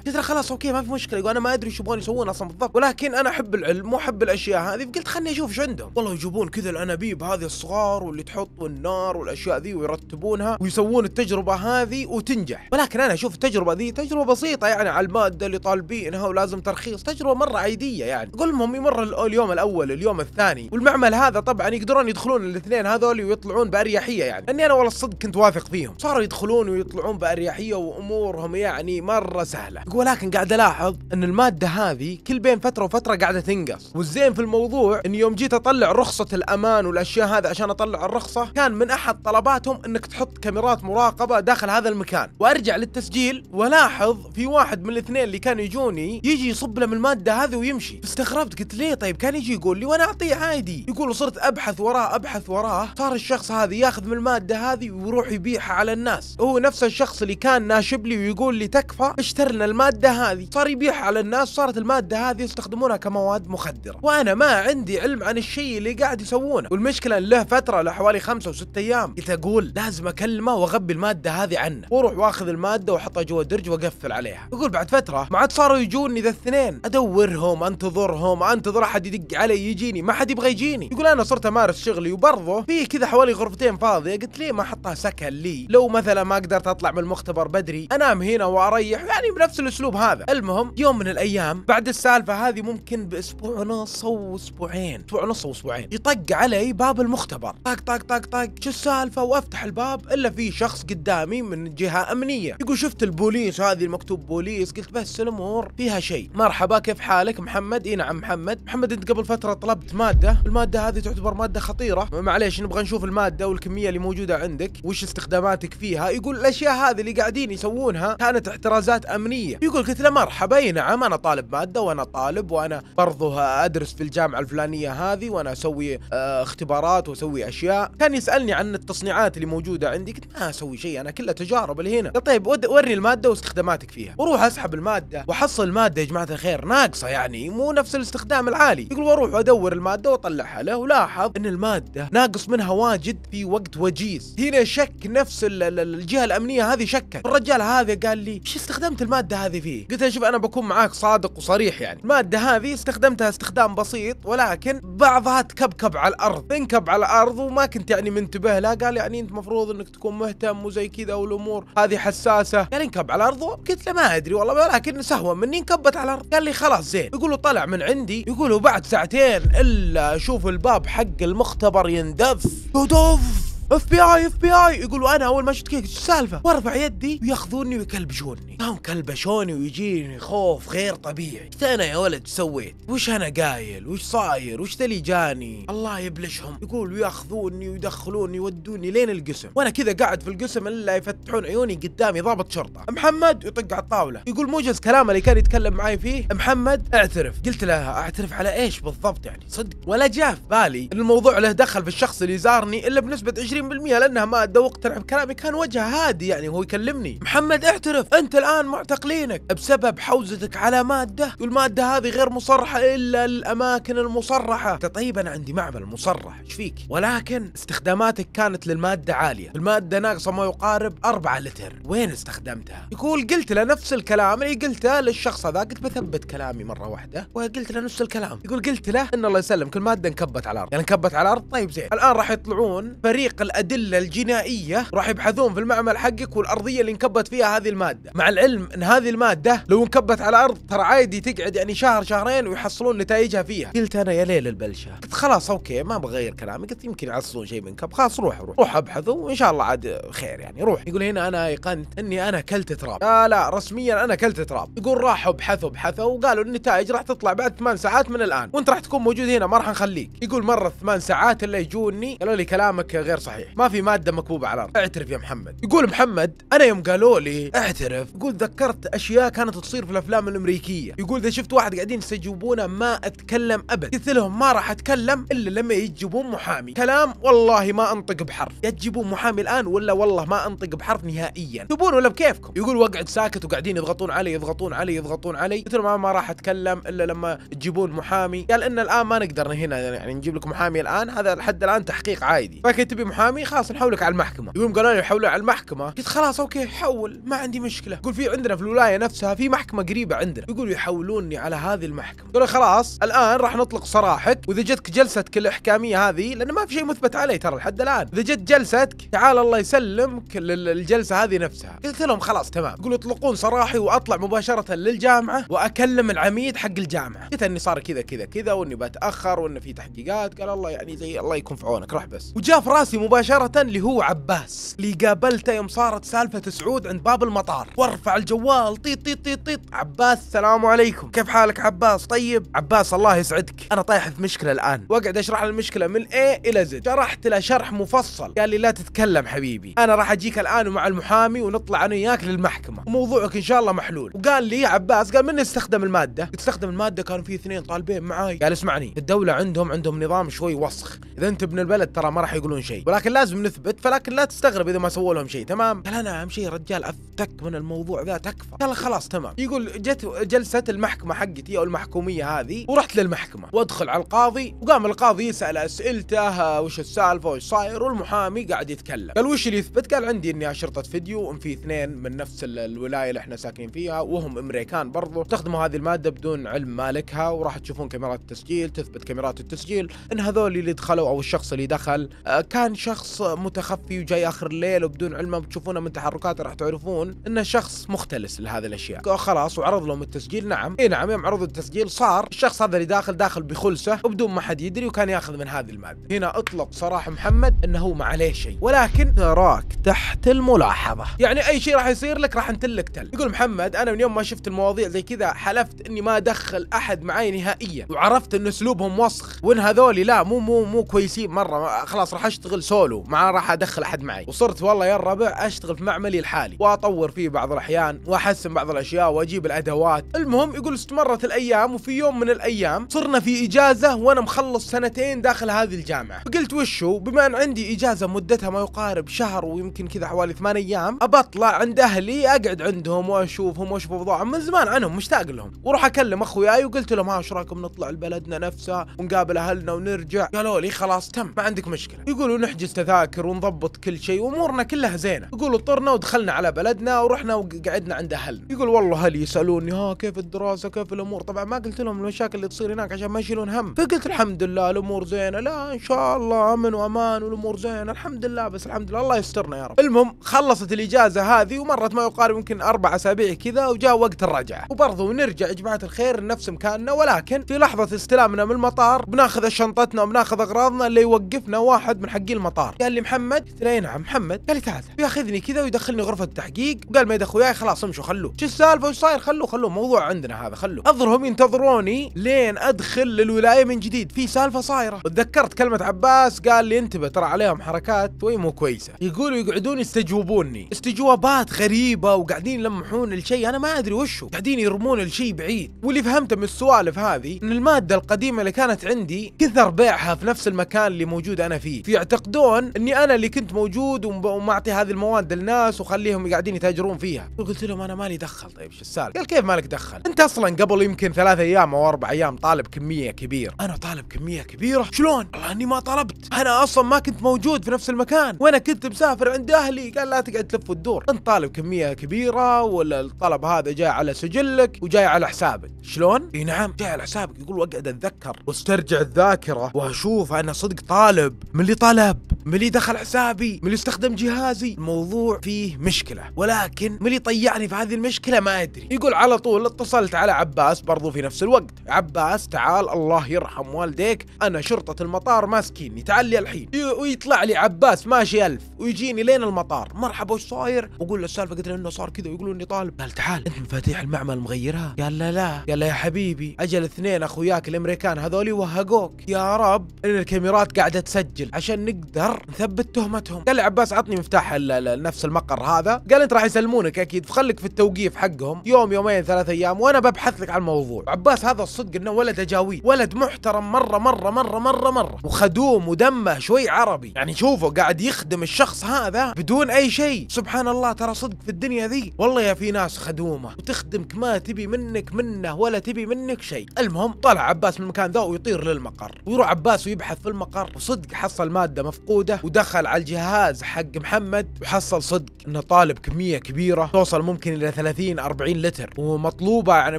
قلت له خلاص اوكي ما في مشكله يقول انا ما ادري ايش يبغون يسوون اصلا بالضبط ولكن انا احب العلم واحب الاشياء هذه فقلت خلني اشوف ايش عندهم والله يجيبون كذا الانابيب هذه الصغار واللي تحط النار والاشياء ذي ويرتبونها ويسوون التجربه هذه وتنجح ولكن انا اشوف التجربه ذي تجربه بسيطه يعني على الماده اللي طالبينها ولازم ترخيص تجربه مره عاديه يعني قول لهم يمر اليوم الاول اليوم الثاني والمعمل هذا طبعا يقدرون يدخلون الاثنين هذول ويطلعون باريحيه يعني اني انا والله الصدق كنت واثق فيهم صاروا يدخلون ويطلعون بأريحية وأمورهم يعني مرة سهلة ولكن قاعد ألاحظ أن المادة هذه كل بين فترة وفترة قاعدة تنقص والزين في الموضوع أن يوم جيت أطلع رخصة الأمان والأشياء هذا عشان أطلع الرخصة كان من أحد طلباتهم أنك تحط كاميرات مراقبة داخل هذا المكان وأرجع للتسجيل ولاحظ في واحد من الاثنين اللي كانوا يجوني يجي يصب له من المادة هذه ويمشي استغربت قلت ليه طيب كان يجي يقول لي وأنا أعطيه عادي يقول صرت أبحث وراه أبحث وراه صار الشخص هذا ياخذ من المادة هذه ويروح يبيعها على الناس الناس هو نفس الشخص اللي كان ناشب لي ويقول لي تكفى اشترنا الماده هذه صار يبيعها على الناس صارت الماده هذه يستخدمونها كمواد مخدره وانا ما عندي علم عن الشيء اللي قاعد يسوونه والمشكله له فتره لحوالي خمسة وستة ايام كنت اقول لازم اكلمه واغبي الماده هذه عنه واروح واخذ الماده واحطها جوا درج واقفل عليها يقول بعد فتره ما عاد صاروا يجوني ذا الاثنين ادورهم انتظرهم انتظر احد يدق علي يجيني ما حد يبغى يجيني يقول انا صرت امارس شغلي وبرضه في كذا حوالي غرفتين فاضيه قلت ليه ما احطها سكن لي لو مثلا مثلا ما قدرت اطلع من المختبر بدري انام هنا واريح يعني بنفس الاسلوب هذا المهم يوم من الايام بعد السالفه هذه ممكن باسبوع ونص او اسبوعين اسبوع ونص او اسبوعين يطق علي باب المختبر طق طق طق طق شو السالفه وافتح الباب الا في شخص قدامي من جهه امنيه يقول شفت البوليس هذه المكتوب بوليس قلت بس الامور فيها شيء مرحبا كيف حالك محمد اي نعم محمد محمد انت قبل فتره طلبت ماده الماده هذه تعتبر ماده خطيره معليش نبغى نشوف الماده والكميه اللي موجوده عندك وش استخداماتك فيها فيها يقول الاشياء هذه اللي قاعدين يسوونها كانت احترازات امنيه يقول قلت له مرحبا اي نعم انا طالب ماده وانا طالب وانا برضه ادرس في الجامعه الفلانيه هذه وانا اسوي اه اختبارات واسوي اشياء كان يسالني عن التصنيعات اللي موجوده عندي قلت ما اسوي شيء انا كلها تجارب اللي هنا طيب وري الماده واستخداماتك فيها واروح اسحب الماده واحصل الماده يا جماعه الخير ناقصه يعني مو نفس الاستخدام العالي يقول واروح ادور الماده واطلعها له ولاحظ ان الماده ناقص منها واجد في وقت وجيز هنا شك نفس ال الجهه الامنيه هذه شكت الرجال هذا قال لي ايش استخدمت الماده هذه فيه قلت له شوف انا بكون معاك صادق وصريح يعني الماده هذه استخدمتها استخدام بسيط ولكن بعضها تكبكب على الارض تنكب على الارض وما كنت يعني منتبه لها قال يعني انت مفروض انك تكون مهتم وزي كذا والامور هذه حساسه قال انكب على الارض قلت له ما ادري والله ولكن سهوه مني انكبت على الارض قال لي خلاص زين يقول له طلع من عندي يقول له بعد ساعتين الا اشوف الباب حق المختبر يندف يدف اف بي اي اف بي اي يقولوا انا اول ما شفت ايش السالفه وارفع يدي وياخذوني ويكلبشوني قام كلبشوني ويجيني خوف غير طبيعي ايش انا يا ولد سويت وش انا قايل وش صاير وش اللي جاني الله يبلشهم يقول ياخذوني ويدخلوني يودوني لين القسم وانا كذا قاعد في القسم الا يفتحون عيوني قدامي ضابط شرطه محمد يطق على الطاوله يقول موجز كلامه اللي كان يتكلم معي فيه محمد اعترف قلت له اعترف على ايش بالضبط يعني صدق ولا جاء في بالي الموضوع له دخل في الشخص اللي زارني الا بنسبه 20 لانها ما اتذوقت انا بكلامي كان وجهه هادي يعني وهو يكلمني محمد اعترف انت الان معتقلينك بسبب حوزتك على ماده والماده هذه غير مصرحه الا الاماكن المصرحه طيب انا عندي معمل مصرح ايش فيك ولكن استخداماتك كانت للماده عاليه الماده ناقصه ما يقارب 4 لتر وين استخدمتها يقول قلت له نفس الكلام اللي قلته للشخص هذا قلت بثبت كلامي مره واحده وقلت له نفس الكلام يقول قلت له ان الله يسلمك الماده انكبت على الارض يعني انكبت على الارض طيب زين الان راح يطلعون فريق الادله الجنائيه راح يبحثون في المعمل حقك والارضيه اللي انكبت فيها هذه الماده مع العلم ان هذه الماده لو انكبت على ارض ترى عادي تقعد يعني شهر شهرين ويحصلون نتائجها فيها قلت انا يا ليل البلشه قلت خلاص اوكي ما بغير كلامي قلت يمكن يعصون شيء منكب خلاص روح روح روح ابحثوا وان شاء الله عاد خير يعني روح يقول هنا انا ايقنت اني انا كلت تراب لا لا رسميا انا كلت تراب يقول راحوا بحثوا بحثوا وقالوا النتائج راح تطلع بعد ثمان ساعات من الان وانت راح تكون موجود هنا ما راح نخليك يقول مرة ثمان ساعات اللي يجوني قالوا لي كلامك غير صحيح صحيح ما في ماده مكبوبه على الارض اعترف يا محمد يقول محمد انا يوم قالوا لي اعترف يقول ذكرت اشياء كانت تصير في الافلام الامريكيه يقول اذا شفت واحد قاعدين يستجوبونه ما اتكلم ابد قلت لهم ما راح اتكلم الا لما يجيبون محامي كلام والله ما انطق بحرف يا تجيبون محامي الان ولا والله ما انطق بحرف نهائيا تبون ولا بكيفكم يقول واقعد ساكت وقاعدين يضغطون علي يضغطون علي يضغطون علي قلت لهم ما راح اتكلم الا لما تجيبون محامي قال ان الان ما نقدر هنا يعني نجيب لك محامي الان هذا لحد الان تحقيق عادي فكنت تبي محامي المحامي خلاص نحولك على المحكمه يوم قالوا لي على المحكمه قلت خلاص اوكي حول ما عندي مشكله يقول في عندنا في الولايه نفسها في محكمه قريبه عندنا يقولوا يحولوني على هذه المحكمه يقول خلاص الان راح نطلق سراحك واذا جتك جلستك الاحكاميه هذه لان ما في شيء مثبت عليه ترى لحد الان اذا جت جلستك تعال الله يسلمك للجلسه هذه نفسها قلت لهم خلاص تمام يقولوا يطلقون سراحي واطلع مباشره للجامعه واكلم العميد حق الجامعه قلت اني صار كذا كذا كذا واني بتاخر وان في تحقيقات قال الله يعني زي الله يكون في عونك راح بس وجاء في راسي مباشرة اللي هو عباس اللي قابلته يوم صارت سالفة سعود عند باب المطار وارفع الجوال طيط طيط طيط طيط عباس السلام عليكم كيف حالك عباس طيب عباس الله يسعدك انا طايح في مشكلة الان واقعد اشرح المشكلة من A الى Z شرحت له شرح مفصل قال لي لا تتكلم حبيبي انا راح اجيك الان ومع المحامي ونطلع انا وياك للمحكمة وموضوعك ان شاء الله محلول وقال لي عباس قال من استخدم المادة استخدم المادة كان في اثنين طالبين معاي قال اسمعني الدولة عندهم عندهم نظام شوي وسخ اذا انت ابن البلد ترى ما راح يقولون شيء ولكن لكن لازم نثبت فلكن لا تستغرب اذا ما سووا لهم شيء تمام قال انا اهم شيء رجال افتك من الموضوع ذا تكفى قال خلاص تمام يقول جت جلسه المحكمه حقتي او المحكوميه هذه ورحت للمحكمه وادخل على القاضي وقام القاضي يسال اسئلته وش السالفه وش صاير والمحامي قاعد يتكلم قال وش اللي يثبت قال عندي اني شرطه فيديو ان في اثنين من نفس الولايه اللي احنا ساكنين فيها وهم امريكان برضو استخدموا هذه الماده بدون علم مالكها وراح تشوفون كاميرات التسجيل تثبت كاميرات التسجيل ان هذول اللي دخلوا او الشخص اللي دخل آه، كان شخص شخص متخفي وجاي اخر الليل وبدون علمه بتشوفونه من تحركاته راح تعرفون انه شخص مختلس لهذه الاشياء خلاص وعرض لهم التسجيل نعم اي نعم يوم عرضوا التسجيل صار الشخص هذا اللي داخل داخل بخلسه وبدون ما حد يدري وكان ياخذ من هذه الماده هنا اطلق صراحه محمد انه هو ما عليه شيء ولكن تراك تحت الملاحظه يعني اي شيء راح يصير لك راح انتلك تل يقول محمد انا من يوم ما شفت المواضيع زي كذا حلفت اني ما ادخل احد معي نهائيا وعرفت ان اسلوبهم وسخ وان هذولي لا مو مو مو كويسين مره خلاص راح اشتغل سول سولو ما راح ادخل احد معي وصرت والله يا الربع اشتغل في معملي الحالي واطور فيه بعض الاحيان واحسن بعض الاشياء واجيب الادوات المهم يقول استمرت الايام وفي يوم من الايام صرنا في اجازه وانا مخلص سنتين داخل هذه الجامعه فقلت وشو بما ان عندي اجازه مدتها ما يقارب شهر ويمكن كذا حوالي ثمان ايام ابطلع عند اهلي اقعد عندهم واشوفهم واشوف وضعهم من زمان عنهم مشتاق لهم واروح اكلم اخوياي وقلت لهم ها ايش رايكم نطلع لبلدنا نفسها ونقابل اهلنا ونرجع قالوا لي خلاص تم ما عندك مشكله يقولوا نحجز تذاكر ونضبط كل شيء وامورنا كلها زينه يقول طرنا ودخلنا على بلدنا ورحنا وقعدنا عند اهلنا يقول والله اهلي يسالوني ها كيف الدراسه كيف الامور طبعا ما قلت لهم المشاكل اللي تصير هناك عشان ما يشيلون هم فقلت الحمد لله الامور زينه لا ان شاء الله امن وامان والامور زينه الحمد لله بس الحمد لله الله يسترنا يا رب المهم خلصت الاجازه هذه ومرت ما يقارب يمكن اربع اسابيع كذا وجاء وقت الرجعه وبرضه نرجع يا جماعه الخير نفس مكاننا ولكن في لحظه استلامنا من المطار بناخذ شنطتنا وبناخذ اغراضنا اللي يوقفنا واحد من حقي المطار المطار قال لي محمد قلت له اي نعم محمد قال لي تعال ياخذني كذا ويدخلني غرفه التحقيق وقال ما يدخل وياي خلاص امشوا خلوه شو السالفه وش صاير خلوه خلوه موضوع عندنا هذا خلوه اظهرهم ينتظروني لين ادخل للولايه من جديد في سالفه صايره وتذكرت كلمه عباس قال لي انتبه ترى عليهم حركات شوي مو كويسه يقولوا يقعدون يستجوبوني استجوابات غريبه وقاعدين يلمحون الشيء انا ما ادري وشو قاعدين يرمون الشيء بعيد واللي فهمته من السوالف هذه ان الماده القديمه اللي كانت عندي كثر بيعها في نفس المكان اللي موجود انا فيه فيعتقدون ينسون اني انا اللي كنت موجود ومعطي هذه المواد للناس وخليهم قاعدين يتاجرون فيها قلت لهم انا مالي دخل طيب شو السالفه قال كيف مالك دخل انت اصلا قبل يمكن ثلاث ايام او اربع ايام طالب كميه كبيره انا طالب كميه كبيره شلون والله اني ما طلبت انا اصلا ما كنت موجود في نفس المكان وانا كنت مسافر عند اهلي قال لا تقعد تلف وتدور انت طالب كميه كبيره ولا الطلب هذا جاي على سجلك وجاي على حسابك شلون اي نعم جاي على حسابك يقول واقعد اتذكر واسترجع الذاكره واشوف انا صدق طالب من اللي طلب ملي دخل حسابي ملي استخدم جهازي الموضوع فيه مشكلة ولكن ملي طيعني في هذه المشكلة ما أدري يقول على طول اتصلت على عباس برضو في نفس الوقت عباس تعال الله يرحم والديك أنا شرطة المطار ماسكيني تعال لي الحين ويطلع لي عباس ماشي ألف ويجيني لين المطار مرحبا وش صاير أقول له السالفة قلت له إنه صار كذا ويقولون إني طالب قال تعال أنت مفاتيح المعمل مغيرها قال لا لا قال له يا حبيبي أجل اثنين أخوياك الأمريكان هذولي وهقوك يا رب إن الكاميرات قاعدة تسجل عشان نقدر مقر نثبت تهمتهم قال لي عباس عطني مفتاح نفس المقر هذا قال انت راح يسلمونك اكيد فخليك في التوقيف حقهم يوم يومين ثلاث ايام وانا ببحث لك عن الموضوع عباس هذا الصدق انه ولد اجاوي ولد محترم مره مره مره مره مره وخدوم ودمه شوي عربي يعني شوفه قاعد يخدم الشخص هذا بدون اي شيء سبحان الله ترى صدق في الدنيا ذي والله يا في ناس خدومه وتخدمك ما تبي منك منه ولا تبي منك شيء المهم طلع عباس من المكان ذا ويطير للمقر ويروح عباس ويبحث في المقر وصدق حصل ماده مفقوده موجوده ودخل على الجهاز حق محمد وحصل صدق انه طالب كمية كبيرة توصل ممكن الى 30 40 لتر ومطلوبة يعني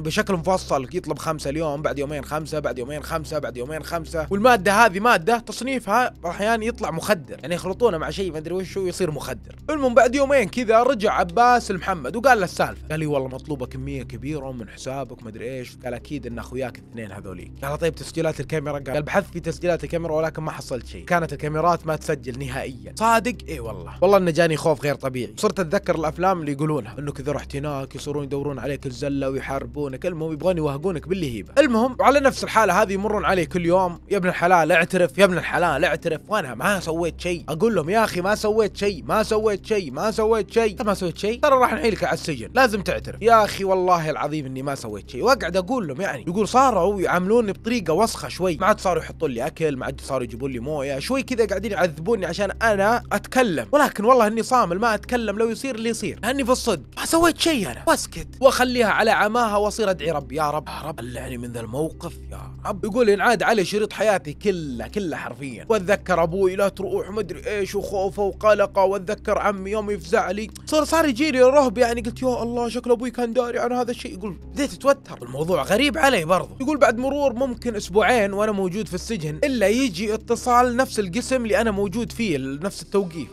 بشكل مفصل يطلب خمسة اليوم بعد يومين خمسة بعد يومين خمسة بعد يومين خمسة والمادة هذه مادة تصنيفها احيانا يعني يطلع مخدر يعني يخلطونه مع شيء ما ادري وش ويصير مخدر المهم بعد يومين كذا رجع عباس لمحمد وقال له السالفة قال لي والله مطلوبة كمية كبيرة من حسابك ما ادري ايش قال اكيد ان اخوياك الاثنين هذوليك قال طيب تسجيلات الكاميرا قال بحثت في تسجيلات الكاميرا ولكن ما حصلت شيء كانت الكاميرات ما تسجل تسجل نهائيا صادق اي والله والله انه جاني خوف غير طبيعي صرت اتذكر الافلام اللي يقولونها انك اذا رحت هناك يصيرون يدورون عليك الزله ويحاربونك المهم يبغون يوهقونك باللهيبه المهم وعلى نفس الحاله هذه يمرون علي كل يوم يا ابن الحلال اعترف يا ابن الحلال اعترف وانا ما سويت شيء اقول لهم يا اخي ما سويت شيء ما سويت شيء ما سويت شيء ما سويت شيء ترى راح نحيلك على السجن لازم تعترف يا اخي والله العظيم اني ما سويت شيء واقعد اقول لهم يعني يقول صاروا يعاملوني بطريقه وسخه شوي ما عاد صاروا يحطون لي اكل ما عاد صاروا يجيبون لي مويه شوي كذا قاعدين يعذبون يسبوني عشان انا اتكلم ولكن والله اني صامل ما اتكلم لو يصير اللي يصير لاني في الصدق ما سويت شيء انا واسكت واخليها على عماها واصير ادعي رب يا رب يا رب طلعني من ذا الموقف يا رب يقول ينعاد علي شريط حياتي كله كله حرفيا واتذكر ابوي لا تروح ما ادري ايش وخوفه وقلقه واتذكر عمي يوم يفزع لي صار صار يجيني رهب يعني قلت يا الله شكل ابوي كان داري عن هذا الشيء يقول بديت اتوتر الموضوع غريب علي برضه يقول بعد مرور ممكن اسبوعين وانا موجود في السجن الا يجي اتصال نفس القسم اللي انا موجود موجود فيه نفس التوقيف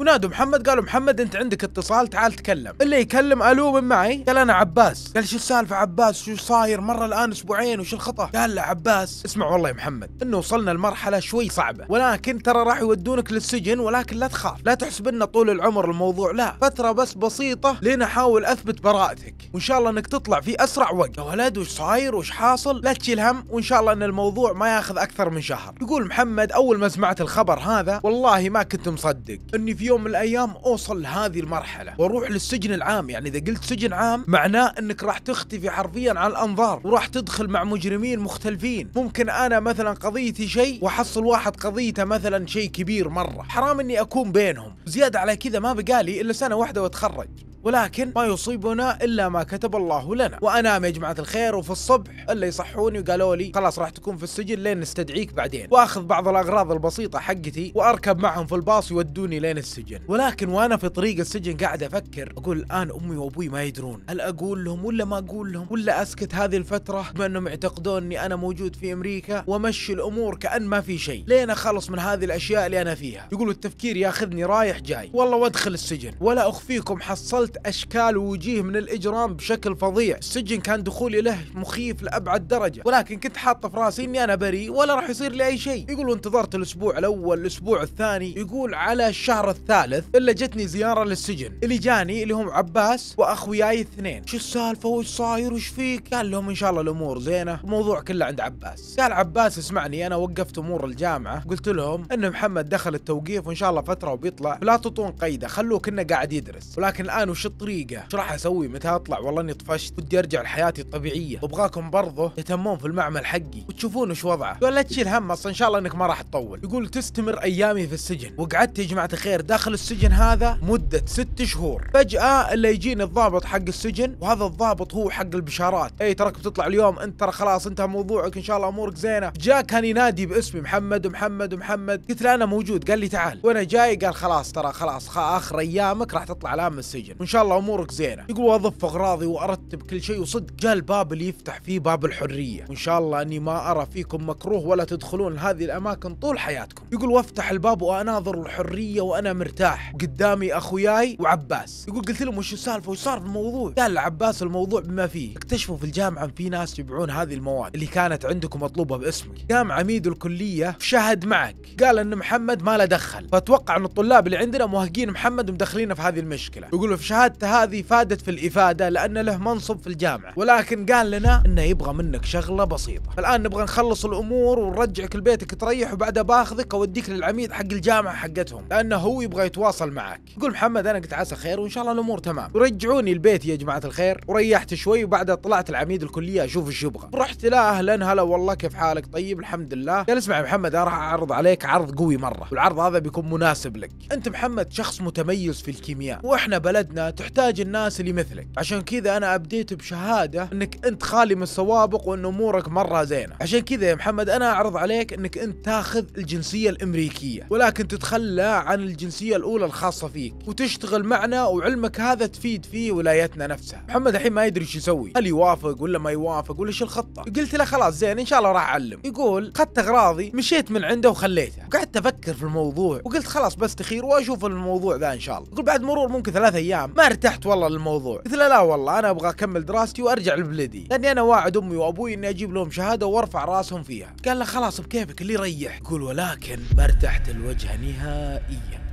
ونادوا محمد قالوا محمد انت عندك اتصال تعال تكلم اللي يكلم الو من معي قال انا عباس قال شو السالفه عباس شو صاير مره الان اسبوعين وش الخطا قال له عباس اسمع والله يا محمد انه وصلنا لمرحله شوي صعبه ولكن ترى راح يودونك للسجن ولكن لا تخاف لا تحسب لنا طول العمر الموضوع لا فتره بس بسيطه لين احاول اثبت براءتك وان شاء الله انك تطلع في اسرع وقت يا ولد وش صاير وش حاصل لا تشيل هم وان شاء الله ان الموضوع ما ياخذ اكثر من شهر يقول محمد اول ما سمعت الخبر هذا والله ما كنت مصدق اني في يوم من الايام اوصل لهذه المرحله واروح للسجن العام يعني اذا قلت سجن عام معناه انك راح تختفي حرفيا عن الانظار وراح تدخل مع مجرمين مختلفين ممكن انا مثلا قضيتي شيء واحصل واحد قضيته مثلا شيء كبير مره حرام اني اكون بينهم زياده على كذا ما بقالي الا سنه واحده واتخرج ولكن ما يصيبنا الا ما كتب الله لنا وانام يا جماعه الخير وفي الصبح الا يصحوني وقالوا لي خلاص راح تكون في السجن لين نستدعيك بعدين واخذ بعض الاغراض البسيطه حقتي واركب معهم في الباص يودوني لين السجن السجن ولكن وانا في طريق السجن قاعد افكر اقول الان امي وابوي ما يدرون هل اقول لهم ولا ما اقول لهم ولا اسكت هذه الفتره بما انهم يعتقدون اني انا موجود في امريكا وامشي الامور كان ما في شيء لين اخلص من هذه الاشياء اللي انا فيها يقولوا التفكير ياخذني رايح جاي والله وادخل السجن ولا اخفيكم حصلت اشكال ووجيه من الاجرام بشكل فظيع السجن كان دخولي له مخيف لابعد درجه ولكن كنت حاطه في راسي اني انا بريء ولا راح يصير لي اي شيء يقولوا انتظرت الاسبوع الاول الاسبوع الثاني يقول على الشهر الثاني الثالث الا جتني زياره للسجن اللي جاني اللي هم عباس واخوياي الاثنين شو السالفه وش صاير وش فيك قال لهم ان شاء الله الامور زينه الموضوع كله عند عباس قال عباس اسمعني انا وقفت امور الجامعه قلت لهم ان محمد دخل التوقيف وان شاء الله فتره وبيطلع فلا تطون قيده خلوه كنا قاعد يدرس ولكن الان وش الطريقه ايش راح اسوي متى اطلع والله اني طفشت بدي ارجع لحياتي الطبيعيه وابغاكم برضه تهتمون في المعمل حقي وتشوفون وش وضعه قال لا تشيل هم اصلا ان شاء الله انك ما راح تطول يقول تستمر ايامي في السجن وقعدت يا جماعه الخير داخل السجن هذا مدة ست شهور فجأة اللي يجيني الضابط حق السجن وهذا الضابط هو حق البشارات اي تراك بتطلع اليوم انت ترى خلاص انتهى موضوعك ان شاء الله امورك زينة جاء كان ينادي باسمي محمد محمد محمد قلت له انا موجود قال لي تعال وانا جاي قال خلاص ترى خلاص اخر ايامك راح تطلع الان من السجن وان شاء الله امورك زينة يقول واضف اغراضي وارتب كل شيء وصدق جاء الباب اللي يفتح فيه باب الحرية وان شاء الله اني ما ارى فيكم مكروه ولا تدخلون هذه الاماكن طول حياتكم يقول وافتح الباب واناظر الحرية وانا من مرتاح قدامي اخوياي وعباس يقول قلت لهم وش السالفه وش صار الموضوع قال عباس الموضوع بما فيه اكتشفوا في الجامعه ان في ناس يبيعون هذه المواد اللي كانت عندكم مطلوبه باسمك قام عميد الكليه شهد معك قال ان محمد ما له دخل فاتوقع ان الطلاب اللي عندنا مواهقين محمد ومدخلينه في هذه المشكله يقول في شهادته هذه فادت في الافاده لان له منصب في الجامعه ولكن قال لنا انه يبغى منك شغله بسيطه فالان نبغى نخلص الامور ونرجعك لبيتك تريح وبعدها باخذك اوديك للعميد حق الجامعه حقتهم لانه هو يبغى يتواصل معك يقول محمد انا قلت عسى خير وان شاء الله الامور تمام ورجعوني البيت يا جماعه الخير وريحت شوي وبعدها طلعت العميد الكليه اشوف ايش يبغى رحت لا اهلا هلا والله كيف حالك طيب الحمد لله قال اسمع يا محمد انا راح اعرض عليك عرض قوي مره والعرض هذا بيكون مناسب لك انت محمد شخص متميز في الكيمياء واحنا بلدنا تحتاج الناس اللي مثلك عشان كذا انا ابديت بشهاده انك انت خالي من السوابق وان امورك مره زينه عشان كذا يا محمد انا اعرض عليك انك انت تاخذ الجنسيه الامريكيه ولكن تتخلى عن الجنسيه الجنسيه الاولى الخاصه فيك وتشتغل معنا وعلمك هذا تفيد فيه ولايتنا نفسها محمد الحين ما يدري ايش يسوي هل يوافق ولا ما يوافق ولا ايش الخطه قلت له خلاص زين ان شاء الله راح اعلم يقول اخذت اغراضي مشيت من عنده وخليته وقعدت افكر في الموضوع وقلت خلاص بستخير واشوف الموضوع ذا ان شاء الله يقول بعد مرور ممكن ثلاث ايام ما ارتحت والله للموضوع قلت له لا والله انا ابغى اكمل دراستي وارجع لبلدي لاني انا واعد امي وابوي اني اجيب لهم شهاده وارفع راسهم فيها قال له خلاص بكيفك اللي يريح يقول ولكن ما ارتحت الوجه نهائيا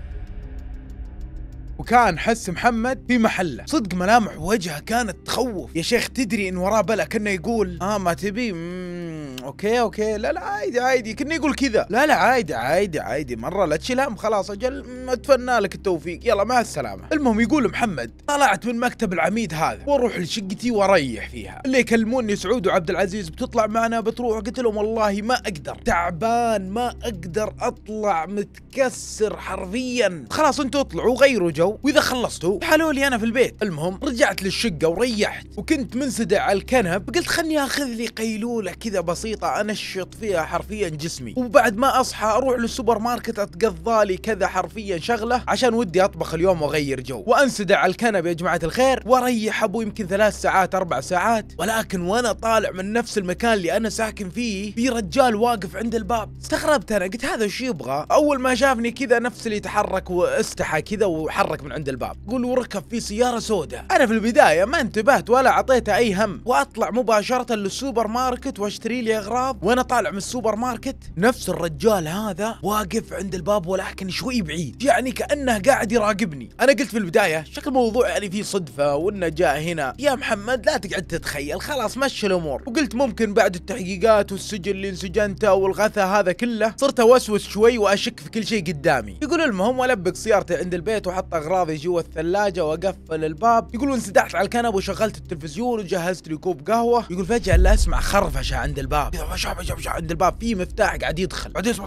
وكان حس محمد في محله صدق ملامح وجهه كانت تخوف يا شيخ تدري ان وراه بلا كانه يقول اه ما تبي اوكي اوكي لا لا عادي عادي كنا يقول كذا لا لا عادي عادي عادي مره لا تشيل هم خلاص اجل اتفنى لك التوفيق يلا مع السلامه المهم يقول محمد طلعت من مكتب العميد هذا واروح لشقتي واريح فيها اللي يكلموني سعود وعبد العزيز بتطلع معنا بتروح قلت لهم والله ما اقدر تعبان ما اقدر اطلع متكسر حرفيا خلاص انتوا اطلعوا غيروا جو الجو واذا خلصتوا حلوا لي انا في البيت المهم رجعت للشقه وريحت وكنت منسدع على الكنب قلت خلني اخذ لي قيلوله كذا بسيطه انشط فيها حرفيا جسمي وبعد ما اصحى اروح للسوبر ماركت اتقضى لي كذا حرفيا شغله عشان ودي اطبخ اليوم واغير جو وانسدع على الكنب يا جماعه الخير واريح ابو يمكن ثلاث ساعات اربع ساعات ولكن وانا طالع من نفس المكان اللي انا ساكن فيه في رجال واقف عند الباب استغربت انا قلت هذا وش يبغى اول ما شافني كذا نفس اللي تحرك واستحى كذا وحرك تتحرك من عند الباب يقول وركب في سيارة سوداء أنا في البداية ما انتبهت ولا أعطيته أي هم وأطلع مباشرة للسوبر ماركت وأشتري لي أغراض وأنا طالع من السوبر ماركت نفس الرجال هذا واقف عند الباب ولكن شوي بعيد يعني كأنه قاعد يراقبني أنا قلت في البداية شكل الموضوع يعني فيه صدفة وإنه جاء هنا يا محمد لا تقعد تتخيل خلاص مشي الأمور وقلت ممكن بعد التحقيقات والسجن اللي انسجنته والغثى هذا كله صرت أوسوس شوي وأشك في كل شيء قدامي يقول المهم وألبق سيارتي عند البيت وحط اغراضي جوا الثلاجه واقفل الباب يقول انسدحت على الكنب وشغلت التلفزيون وجهزت لي كوب قهوه يقول فجاه لا اسمع خرفشه عند الباب عند الباب في مفتاح قاعد يدخل بعدين اسمع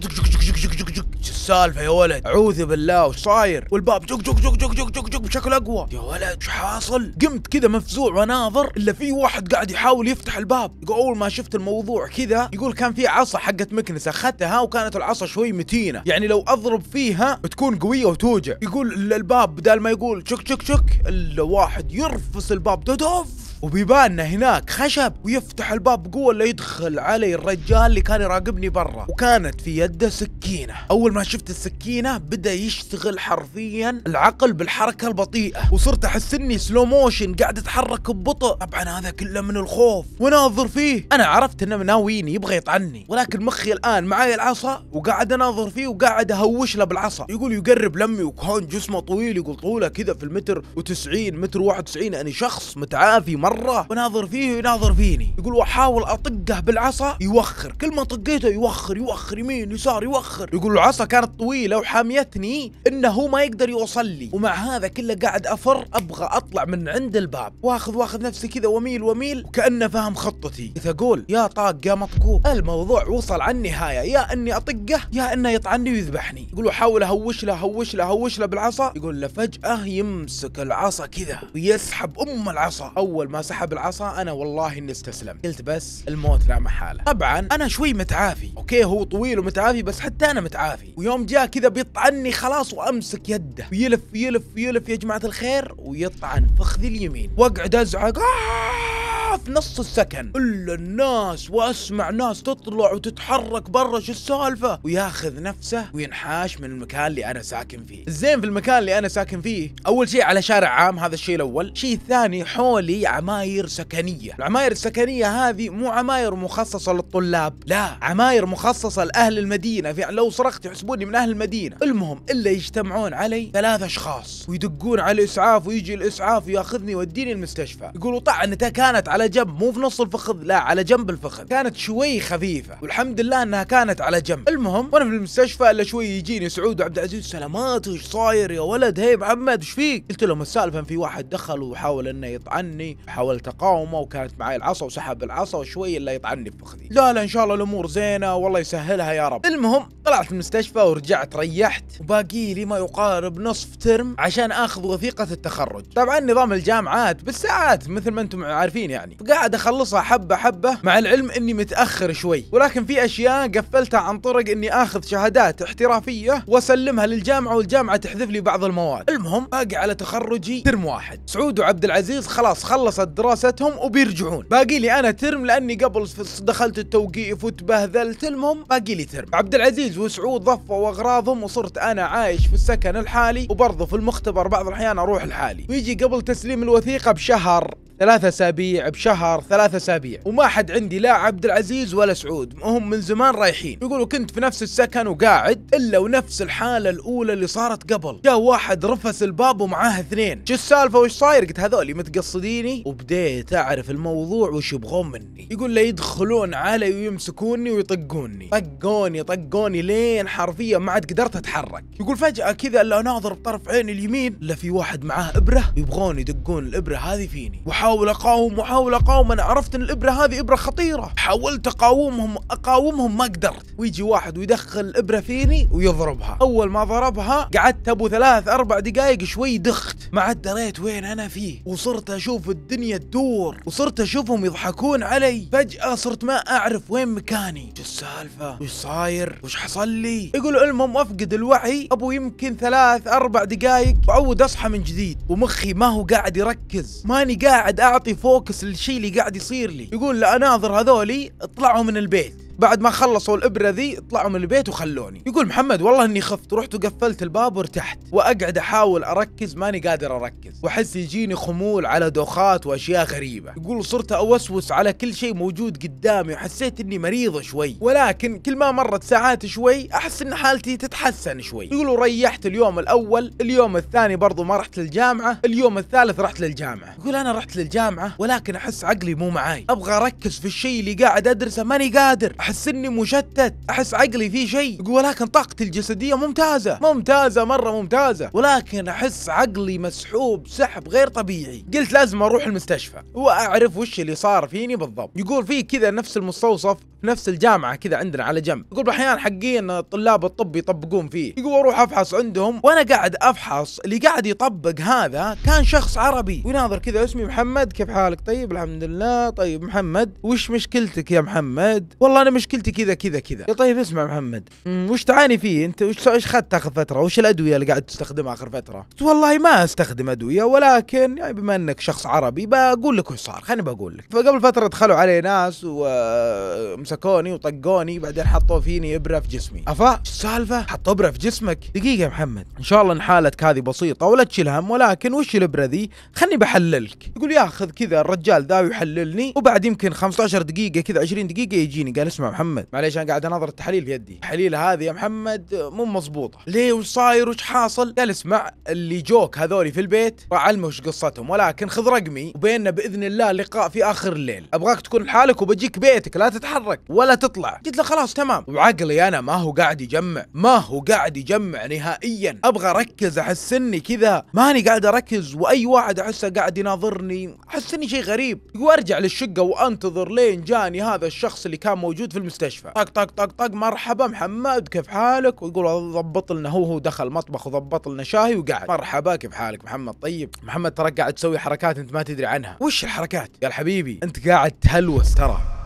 السالفه يا ولد اعوذ بالله وش صاير والباب جق جق جق جق جق جق جق بشكل اقوى يا ولد وش حاصل قمت كذا مفزوع واناظر الا في واحد قاعد يحاول يفتح الباب يقول اول ما شفت الموضوع كذا يقول كان في عصا حقت مكنسه اخذتها وكانت العصا شوي متينه يعني لو اضرب فيها بتكون قويه وتوجع يقول الباب بدال ما يقول شك شك شك الا واحد يرفس الباب دوف وبيباننا هناك خشب ويفتح الباب بقوه يدخل علي الرجال اللي كان يراقبني برا وكانت في يده سكينه اول ما شفت السكينه بدا يشتغل حرفيا العقل بالحركه البطيئه وصرت احس اني سلو موشن قاعد اتحرك ببطء طبعا هذا كله من الخوف وناظر فيه انا عرفت انه مناويني يبغى يطعني ولكن مخي الان معاي العصا وقاعد اناظر فيه وقاعد اهوش له بالعصا يقول يقرب لمي وكان جسمه طويل يقول طوله كذا في المتر و90 متر 91 يعني شخص متعافي ما مرة وناظر فيه ويناظر فيني يقول واحاول اطقه بالعصا يوخر كل ما طقيته يوخر يوخر يمين يسار يوخر يقول العصا كانت طويلة وحاميتني انه هو ما يقدر يوصل لي ومع هذا كله قاعد افر ابغى اطلع من عند الباب واخذ واخذ نفسي كذا وميل وميل وكأنه فاهم خطتي اذا اقول يا طاق يا مطقوق الموضوع وصل عن النهاية يا اني اطقه يا انه يطعني ويذبحني يقول احاول اهوش له هوش له هوش له بالعصا يقول له فجأة يمسك العصا كذا ويسحب ام العصا اول ما سحب العصا انا والله اني استسلمت قلت بس الموت لا محاله طبعا انا شوي متعافي اوكي هو طويل ومتعافي بس حتى انا متعافي ويوم جاء كذا بيطعني خلاص وامسك يده ويلف يلف يلف يا جماعه الخير ويطعن فخذي اليمين واقعد ازعق آه في نص السكن الا الناس واسمع ناس تطلع وتتحرك برا شو السالفه وياخذ نفسه وينحاش من المكان اللي انا ساكن فيه الزين في المكان اللي انا ساكن فيه اول شيء على شارع عام هذا الشيء الاول الشيء الثاني حولي عماير سكنيه العماير السكنيه هذه مو عماير مخصصه للطلاب لا عماير مخصصه لاهل المدينه في لو صرخت يحسبوني من اهل المدينه المهم الا يجتمعون علي ثلاث اشخاص ويدقون على الاسعاف ويجي الاسعاف وياخذني ويوديني المستشفى يقولوا طعنته كانت على جنب مو في نص الفخذ لا على جنب الفخذ كانت شوي خفيفه والحمد لله انها كانت على جنب المهم وانا في المستشفى الا شوي يجيني سعود وعبد العزيز سلامات وش صاير يا ولد هي محمد وش فيك قلت لهم السالفه في واحد دخل وحاول انه يطعني حاولت اقاومه وكانت معي العصا وسحب العصا وشوي الا يطعني بفخذي لا لا ان شاء الله الامور زينه والله يسهلها يا رب المهم طلعت المستشفى ورجعت ريحت وباقي لي ما يقارب نصف ترم عشان اخذ وثيقه التخرج طبعا نظام الجامعات بالساعات مثل ما انتم عارفين يعني يعني فقاعد اخلصها حبه حبه مع العلم اني متاخر شوي ولكن في اشياء قفلتها عن طرق اني اخذ شهادات احترافيه واسلمها للجامعه والجامعه تحذف لي بعض المواد المهم باقي على تخرجي ترم واحد سعود وعبد العزيز خلاص خلصت دراستهم وبيرجعون باقي لي انا ترم لاني قبل دخلت التوقيف وتبهذلت المهم باقي لي ترم عبد العزيز وسعود ضفوا اغراضهم وصرت انا عايش في السكن الحالي وبرضه في المختبر بعض الاحيان اروح لحالي ويجي قبل تسليم الوثيقه بشهر ثلاثة أسابيع بشهر ثلاثة أسابيع وما حد عندي لا عبد العزيز ولا سعود هم من زمان رايحين يقولوا كنت في نفس السكن وقاعد إلا ونفس الحالة الأولى اللي صارت قبل جاء واحد رفس الباب ومعاه اثنين شو السالفة وش صاير قلت هذولي متقصديني وبديت أعرف الموضوع وش يبغون مني يقول لي يدخلون علي ويمسكوني ويطقوني طقوني طقوني لين حرفيا ما عاد قدرت أتحرك يقول فجأة كذا إلا ناظر بطرف عيني اليمين إلا في واحد معاه إبرة يبغون يدقون الإبرة هذه فيني وحاول احاول أقاوم واحاول أقاوم أنا عرفت أن الإبرة هذه إبرة خطيرة حاولت أقاومهم أقاومهم ما قدرت ويجي واحد ويدخل الإبرة فيني ويضربها أول ما ضربها قعدت أبو ثلاث أربع دقايق شوي دخت ما عاد دريت وين أنا فيه وصرت أشوف الدنيا تدور وصرت أشوفهم يضحكون علي فجأة صرت ما أعرف وين مكاني شو السالفة وش صاير وش حصل لي يقول المهم أفقد الوعي أبو يمكن ثلاث أربع دقايق وأعود أصحى من جديد ومخي ما هو قاعد يركز ماني قاعد اعطي فوكس للشيء اللي قاعد يصير لي يقول لا اناظر هذولي اطلعوا من البيت بعد ما خلصوا الابره ذي طلعوا من البيت وخلوني يقول محمد والله اني خفت رحت وقفلت الباب وارتحت واقعد احاول اركز ماني قادر اركز واحس يجيني خمول على دوخات واشياء غريبه يقول صرت اوسوس على كل شيء موجود قدامي وحسيت اني مريضه شوي ولكن كل ما مرت ساعات شوي احس ان حالتي تتحسن شوي يقول ريحت اليوم الاول اليوم الثاني برضو ما رحت للجامعه اليوم الثالث رحت للجامعه يقول انا رحت للجامعه ولكن احس عقلي مو معاي ابغى اركز في الشيء اللي قاعد ادرسه ماني قادر احس اني مشتت احس عقلي فيه شيء ولكن طاقتي الجسديه ممتازه ممتازه مره ممتازه ولكن احس عقلي مسحوب سحب غير طبيعي قلت لازم اروح المستشفى واعرف وش اللي صار فيني بالضبط يقول في كذا نفس المستوصف نفس الجامعه كذا عندنا على جنب يقول احيانا حقين طلاب الطب يطبقون فيه يقول اروح افحص عندهم وانا قاعد افحص اللي قاعد يطبق هذا كان شخص عربي ويناظر كذا اسمي محمد كيف حالك طيب الحمد لله طيب محمد وش مشكلتك يا محمد والله انا مشكلتي كذا كذا كذا يا طيب اسمع محمد وش تعاني فيه انت وش ايش خدت اخر فتره وش الادويه اللي قاعد تستخدمها اخر فتره والله ما استخدم ادويه ولكن يعني بما انك شخص عربي بقول لك وش صار خليني بقول لك فقبل فتره دخلوا علي ناس ومسكوني وطقوني بعدين حطوا فيني ابره في جسمي افا السالفه حطوا ابره في جسمك دقيقه يا محمد ان شاء الله ان حالتك هذه بسيطه ولا تشيل هم ولكن وش الابره ذي خلني بحللك يقول ياخذ كذا الرجال ذا ويحللني وبعد يمكن 15 دقيقه كذا 20 دقيقه يجيني قال اسمع يا محمد معليش انا قاعد اناظر التحاليل في يدي التحاليل هذه يا محمد مو مضبوطه ليه وش صاير وش حاصل قال اسمع اللي جوك هذولي في البيت بعلمه وش قصتهم ولكن خذ رقمي وبيننا باذن الله لقاء في اخر الليل ابغاك تكون لحالك وبجيك بيتك لا تتحرك ولا تطلع قلت له خلاص تمام وعقلي انا ما هو قاعد يجمع ما هو قاعد يجمع نهائيا ابغى اركز احس اني كذا ماني قاعد اركز واي واحد احسه قاعد يناظرني احس اني شيء غريب وارجع للشقه وانتظر لين جاني هذا الشخص اللي كان موجود موجود في المستشفى طق طق طق طق مرحبا محمد كيف حالك ويقول ضبط لنا هو هو دخل مطبخ وضبط لنا شاي وقعد مرحبا كيف حالك محمد طيب محمد ترى قاعد تسوي حركات انت ما تدري عنها وش الحركات يا حبيبي انت قاعد تهلوس ترى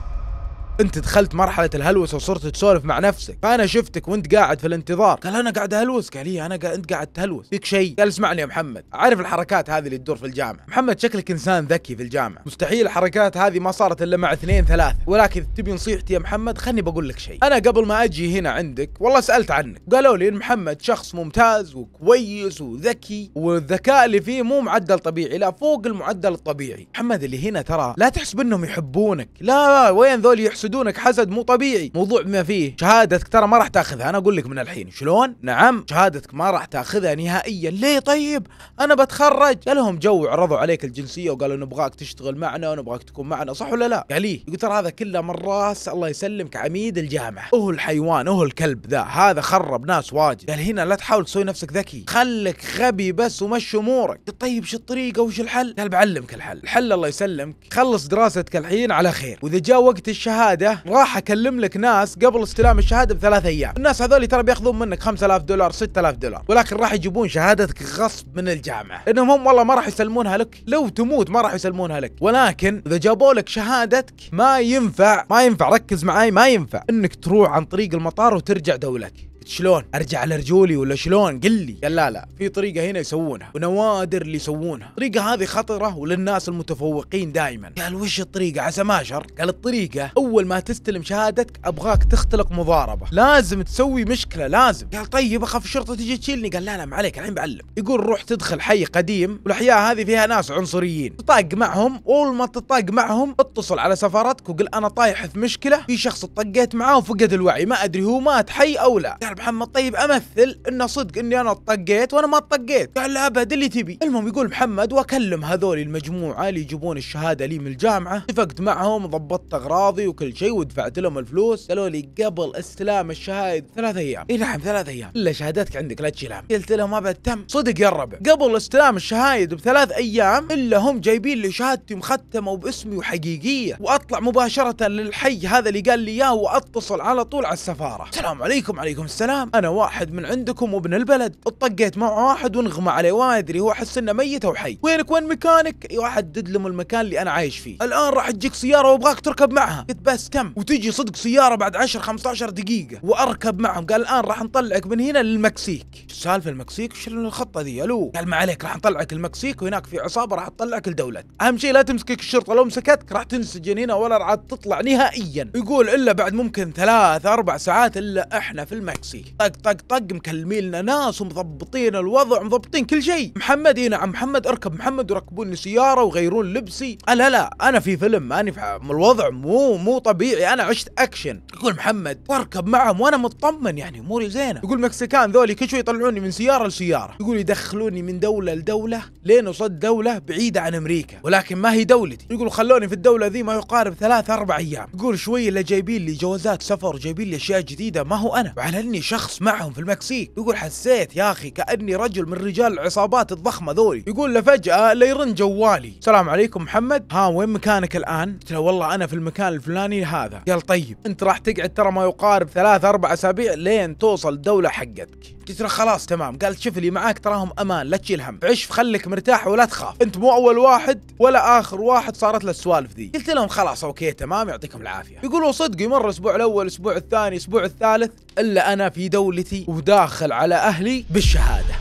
انت دخلت مرحله الهلوسه وصرت تسولف مع نفسك فانا شفتك وانت قاعد في الانتظار قال انا قاعد اهلوس قال لي إيه، انا قاعد انت قاعد تهلوس فيك شيء قال اسمعني يا محمد عارف الحركات هذه اللي تدور في الجامعه محمد شكلك انسان ذكي في الجامعه مستحيل الحركات هذه ما صارت الا مع اثنين ثلاثه ولكن تبي نصيحتي يا محمد خلني بقول لك شيء انا قبل ما اجي هنا عندك والله سالت عنك قالوا لي ان محمد شخص ممتاز وكويس وذكي والذكاء اللي فيه مو معدل طبيعي لا فوق المعدل الطبيعي محمد اللي هنا ترى لا تحسب انهم يحبونك لا وين ذول يحسب يحسدونك حسد مو طبيعي موضوع ما فيه شهادتك ترى ما راح تاخذها انا اقول لك من الحين شلون نعم شهادتك ما راح تاخذها نهائيا ليه طيب انا بتخرج لهم جو عرضوا عليك الجنسيه وقالوا نبغاك تشتغل معنا ونبغاك تكون معنا صح ولا لا قال يقول ترى هذا كله من راس الله يسلمك عميد الجامعه هو الحيوان هو الكلب ذا هذا خرب ناس واجد قال هنا لا تحاول تسوي نفسك ذكي خلك غبي بس ومشي امورك طيب شو الطريقه وش الحل قال بعلمك الحل الحل الله يسلمك خلص دراستك الحين على خير واذا جاء وقت الشهاده الشهاده راح اكلم لك ناس قبل استلام الشهاده بثلاث ايام الناس هذول ترى بياخذون منك 5000 دولار 6000 دولار ولكن راح يجيبون شهادتك غصب من الجامعه لانهم هم والله ما راح يسلمونها لك لو تموت ما راح يسلمونها لك ولكن اذا جابوا لك شهادتك ما ينفع ما ينفع ركز معي ما ينفع انك تروح عن طريق المطار وترجع دولتك شلون ارجع على رجولي ولا شلون قل لي قال لا لا في طريقه هنا يسوونها ونوادر اللي يسوونها الطريقه هذه خطره وللناس المتفوقين دائما قال وش الطريقه عسى ما شر قال الطريقه اول ما تستلم شهادتك ابغاك تختلق مضاربه لازم تسوي مشكله لازم قال طيب اخاف الشرطه تجي تشيلني قال لا لا ما عليك الحين بعلم يقول روح تدخل حي قديم والاحياء هذه فيها ناس عنصريين تطاق معهم اول ما تطاق معهم اتصل على سفارتك وقل انا طايح في مشكله في شخص طقيت معاه وفقد الوعي ما ادري هو مات حي او لا قال محمد طيب امثل انه صدق اني انا طقيت وانا ما طقيت قال لا ابد اللي تبي المهم يقول محمد واكلم هذول المجموعه اللي يجيبون الشهاده لي من الجامعه اتفقت معهم ضبطت اغراضي وكل شيء ودفعت لهم الفلوس قالوا لي قبل استلام الشهاده ثلاث ايام اي نعم ثلاث ايام الا شهادتك عندك لا تشيل هم قلت لهم ابد تم صدق يا الربع قبل استلام الشهايد بثلاث ايام الا هم جايبين لي شهادتي مختمه وباسمي وحقيقيه واطلع مباشره للحي هذا اللي قال لي اياه واتصل على طول على السفاره السلام عليكم عليكم السلام السلام انا واحد من عندكم وابن البلد اتطقيت مع واحد ونغمى عليه وما ادري هو احس انه ميت او حي وينك وين مكانك واحد ددلم المكان اللي انا عايش فيه الان راح تجيك سياره وابغاك تركب معها قلت بس كم وتجي صدق سياره بعد 10 15 دقيقه واركب معهم قال الان راح نطلعك من هنا للمكسيك السالفه المكسيك وش الخطه ذي الو قال ما عليك راح نطلعك المكسيك وهناك في عصابه راح تطلعك لدولتك اهم شيء لا تمسكك الشرطه لو مسكتك راح تنسجن هنا ولا راح تطلع نهائيا يقول الا بعد ممكن ثلاث اربع ساعات الا احنا في المكسيك راسي طق طق طق مكلمين لنا ناس ومضبطين الوضع مضبطين كل شيء محمد هنا عم محمد اركب محمد وركبون لي سياره وغيرون لبسي لا لا انا في فيلم ماني في الوضع مو مو طبيعي انا عشت اكشن يقول محمد واركب معهم وانا مطمن يعني اموري زينه يقول مكسيكان ذولي كل شوي يطلعوني من سياره لسياره يقول يدخلوني من دوله لدوله لين وصلت دوله بعيده عن امريكا ولكن ما هي دولتي يقول خلوني في الدوله ذي ما يقارب ثلاث اربع ايام يقول شوي اللي جايبين لي جوازات سفر جايبين لي اشياء جديده ما هو انا وعلى اني شخص معهم في المكسيك يقول حسيت يا اخي كاني رجل من رجال العصابات الضخمه ذولي يقول له فجاه ليرن جوالي السلام عليكم محمد ها وين مكانك الان قلت له والله انا في المكان الفلاني هذا قال طيب انت راح تقعد ترى ما يقارب ثلاث اربع اسابيع لين توصل الدوله حقتك قلت له خلاص تمام قال شوف اللي معاك تراهم امان لا تشيل هم عش خليك مرتاح ولا تخاف انت مو اول واحد ولا اخر واحد صارت له السوالف ذي قلت لهم خلاص اوكي تمام يعطيكم العافيه يقولوا صدقي مر الاسبوع الاول الاسبوع الثاني الاسبوع الثالث الا انا في دولتي وداخل على أهلي بالشهادة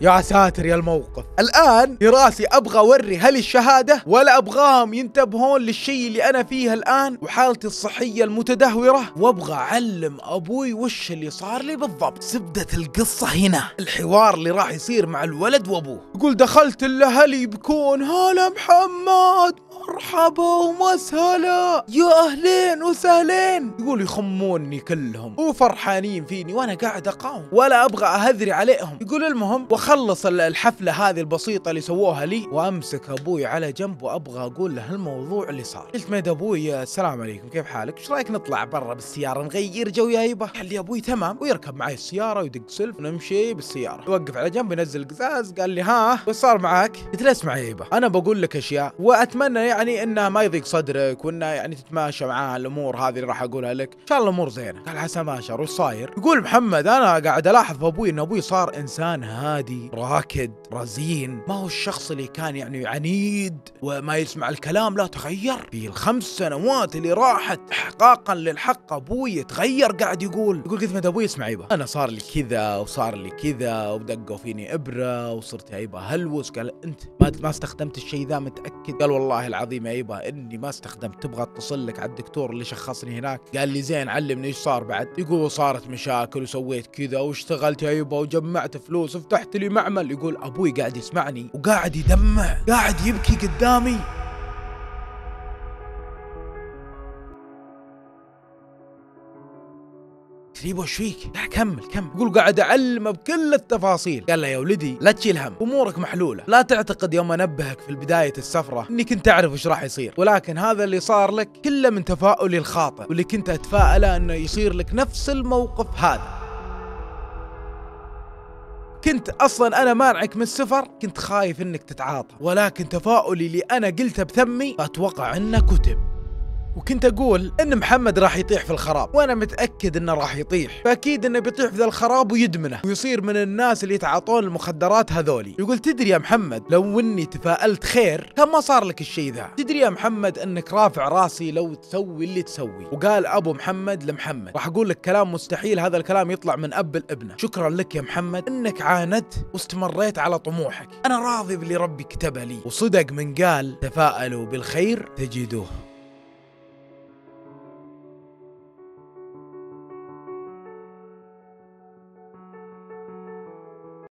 يا ساتر يا الموقف الآن في راسي أبغى أوري هل الشهادة ولا أبغاهم ينتبهون للشيء اللي أنا فيه الآن وحالتي الصحية المتدهورة وأبغى أعلم أبوي وش اللي صار لي بالضبط زبدة القصة هنا الحوار اللي راح يصير مع الولد وأبوه يقول دخلت الأهلي يبكون هلا محمد مرحبا ومسهلا يا أهلين وسهلين يقول يخموني كلهم وفرحانين فيني وأنا قاعد أقاوم ولا أبغى أهذري عليهم يقول المهم اخلص الحفله هذه البسيطه اللي سووها لي وامسك ابوي على جنب وابغى اقول له الموضوع اللي صار قلت ميد ابوي السلام عليكم كيف حالك ايش رايك نطلع برا بالسياره نغير جو يا يبا قال لي ابوي تمام ويركب معي السياره ويدق سلف ونمشي بالسياره يوقف على جنب ينزل قزاز قال لي ها وش صار معك قلت له اسمع يا يبا انا بقول لك اشياء واتمنى يعني انها ما يضيق صدرك وانه يعني تتماشى مع الامور هذه اللي راح اقولها لك ان شاء الله الامور زينه قال عسى ما شر وش صاير يقول محمد انا قاعد الاحظ في ابوي ان ابوي صار انسان هادي هادي راكد رزين ما هو الشخص اللي كان يعني عنيد وما يسمع الكلام لا تغير في الخمس سنوات اللي راحت احقاقا للحق ابوي تغير قاعد يقول يقول قد ما ابوي اسمع يبا انا صار لي كذا وصار لي كذا ودقوا فيني ابره وصرت عيبة يبا هلوس قال انت ما ما استخدمت الشيء ذا متاكد قال والله العظيم عيبة يبا اني ما استخدمت تبغى اتصل لك على الدكتور اللي شخصني هناك قال لي زين علمني ايش صار بعد يقول صارت مشاكل وسويت كذا واشتغلت عيبة يبا وجمعت فلوس وفتحت لي لي معمل يقول ابوي قاعد يسمعني وقاعد يدمع قاعد يبكي قدامي تريبو ايش فيك؟ لا كمل كمل يقول قاعد اعلمه بكل التفاصيل قال له يا ولدي لا تشيل هم امورك محلوله لا تعتقد يوم انبهك في بدايه السفره اني كنت اعرف ايش راح يصير ولكن هذا اللي صار لك كله من تفاؤلي الخاطئ واللي كنت اتفائله انه يصير لك نفس الموقف هذا كنت اصلا انا مانعك من السفر كنت خايف انك تتعاطى ولكن تفاؤلي اللي انا قلته بثمي اتوقع انه كتب وكنت اقول ان محمد راح يطيح في الخراب وانا متاكد انه راح يطيح فاكيد انه بيطيح في ذا الخراب ويدمنه ويصير من الناس اللي يتعاطون المخدرات هذولي يقول تدري يا محمد لو اني تفائلت خير كان ما صار لك الشيء ذا تدري يا محمد انك رافع راسي لو تسوي اللي تسوي وقال ابو محمد لمحمد راح اقول لك كلام مستحيل هذا الكلام يطلع من اب لابنه شكرا لك يا محمد انك عاندت واستمريت على طموحك انا راضي باللي ربي كتبه لي وصدق من قال تفائلوا بالخير تجدوه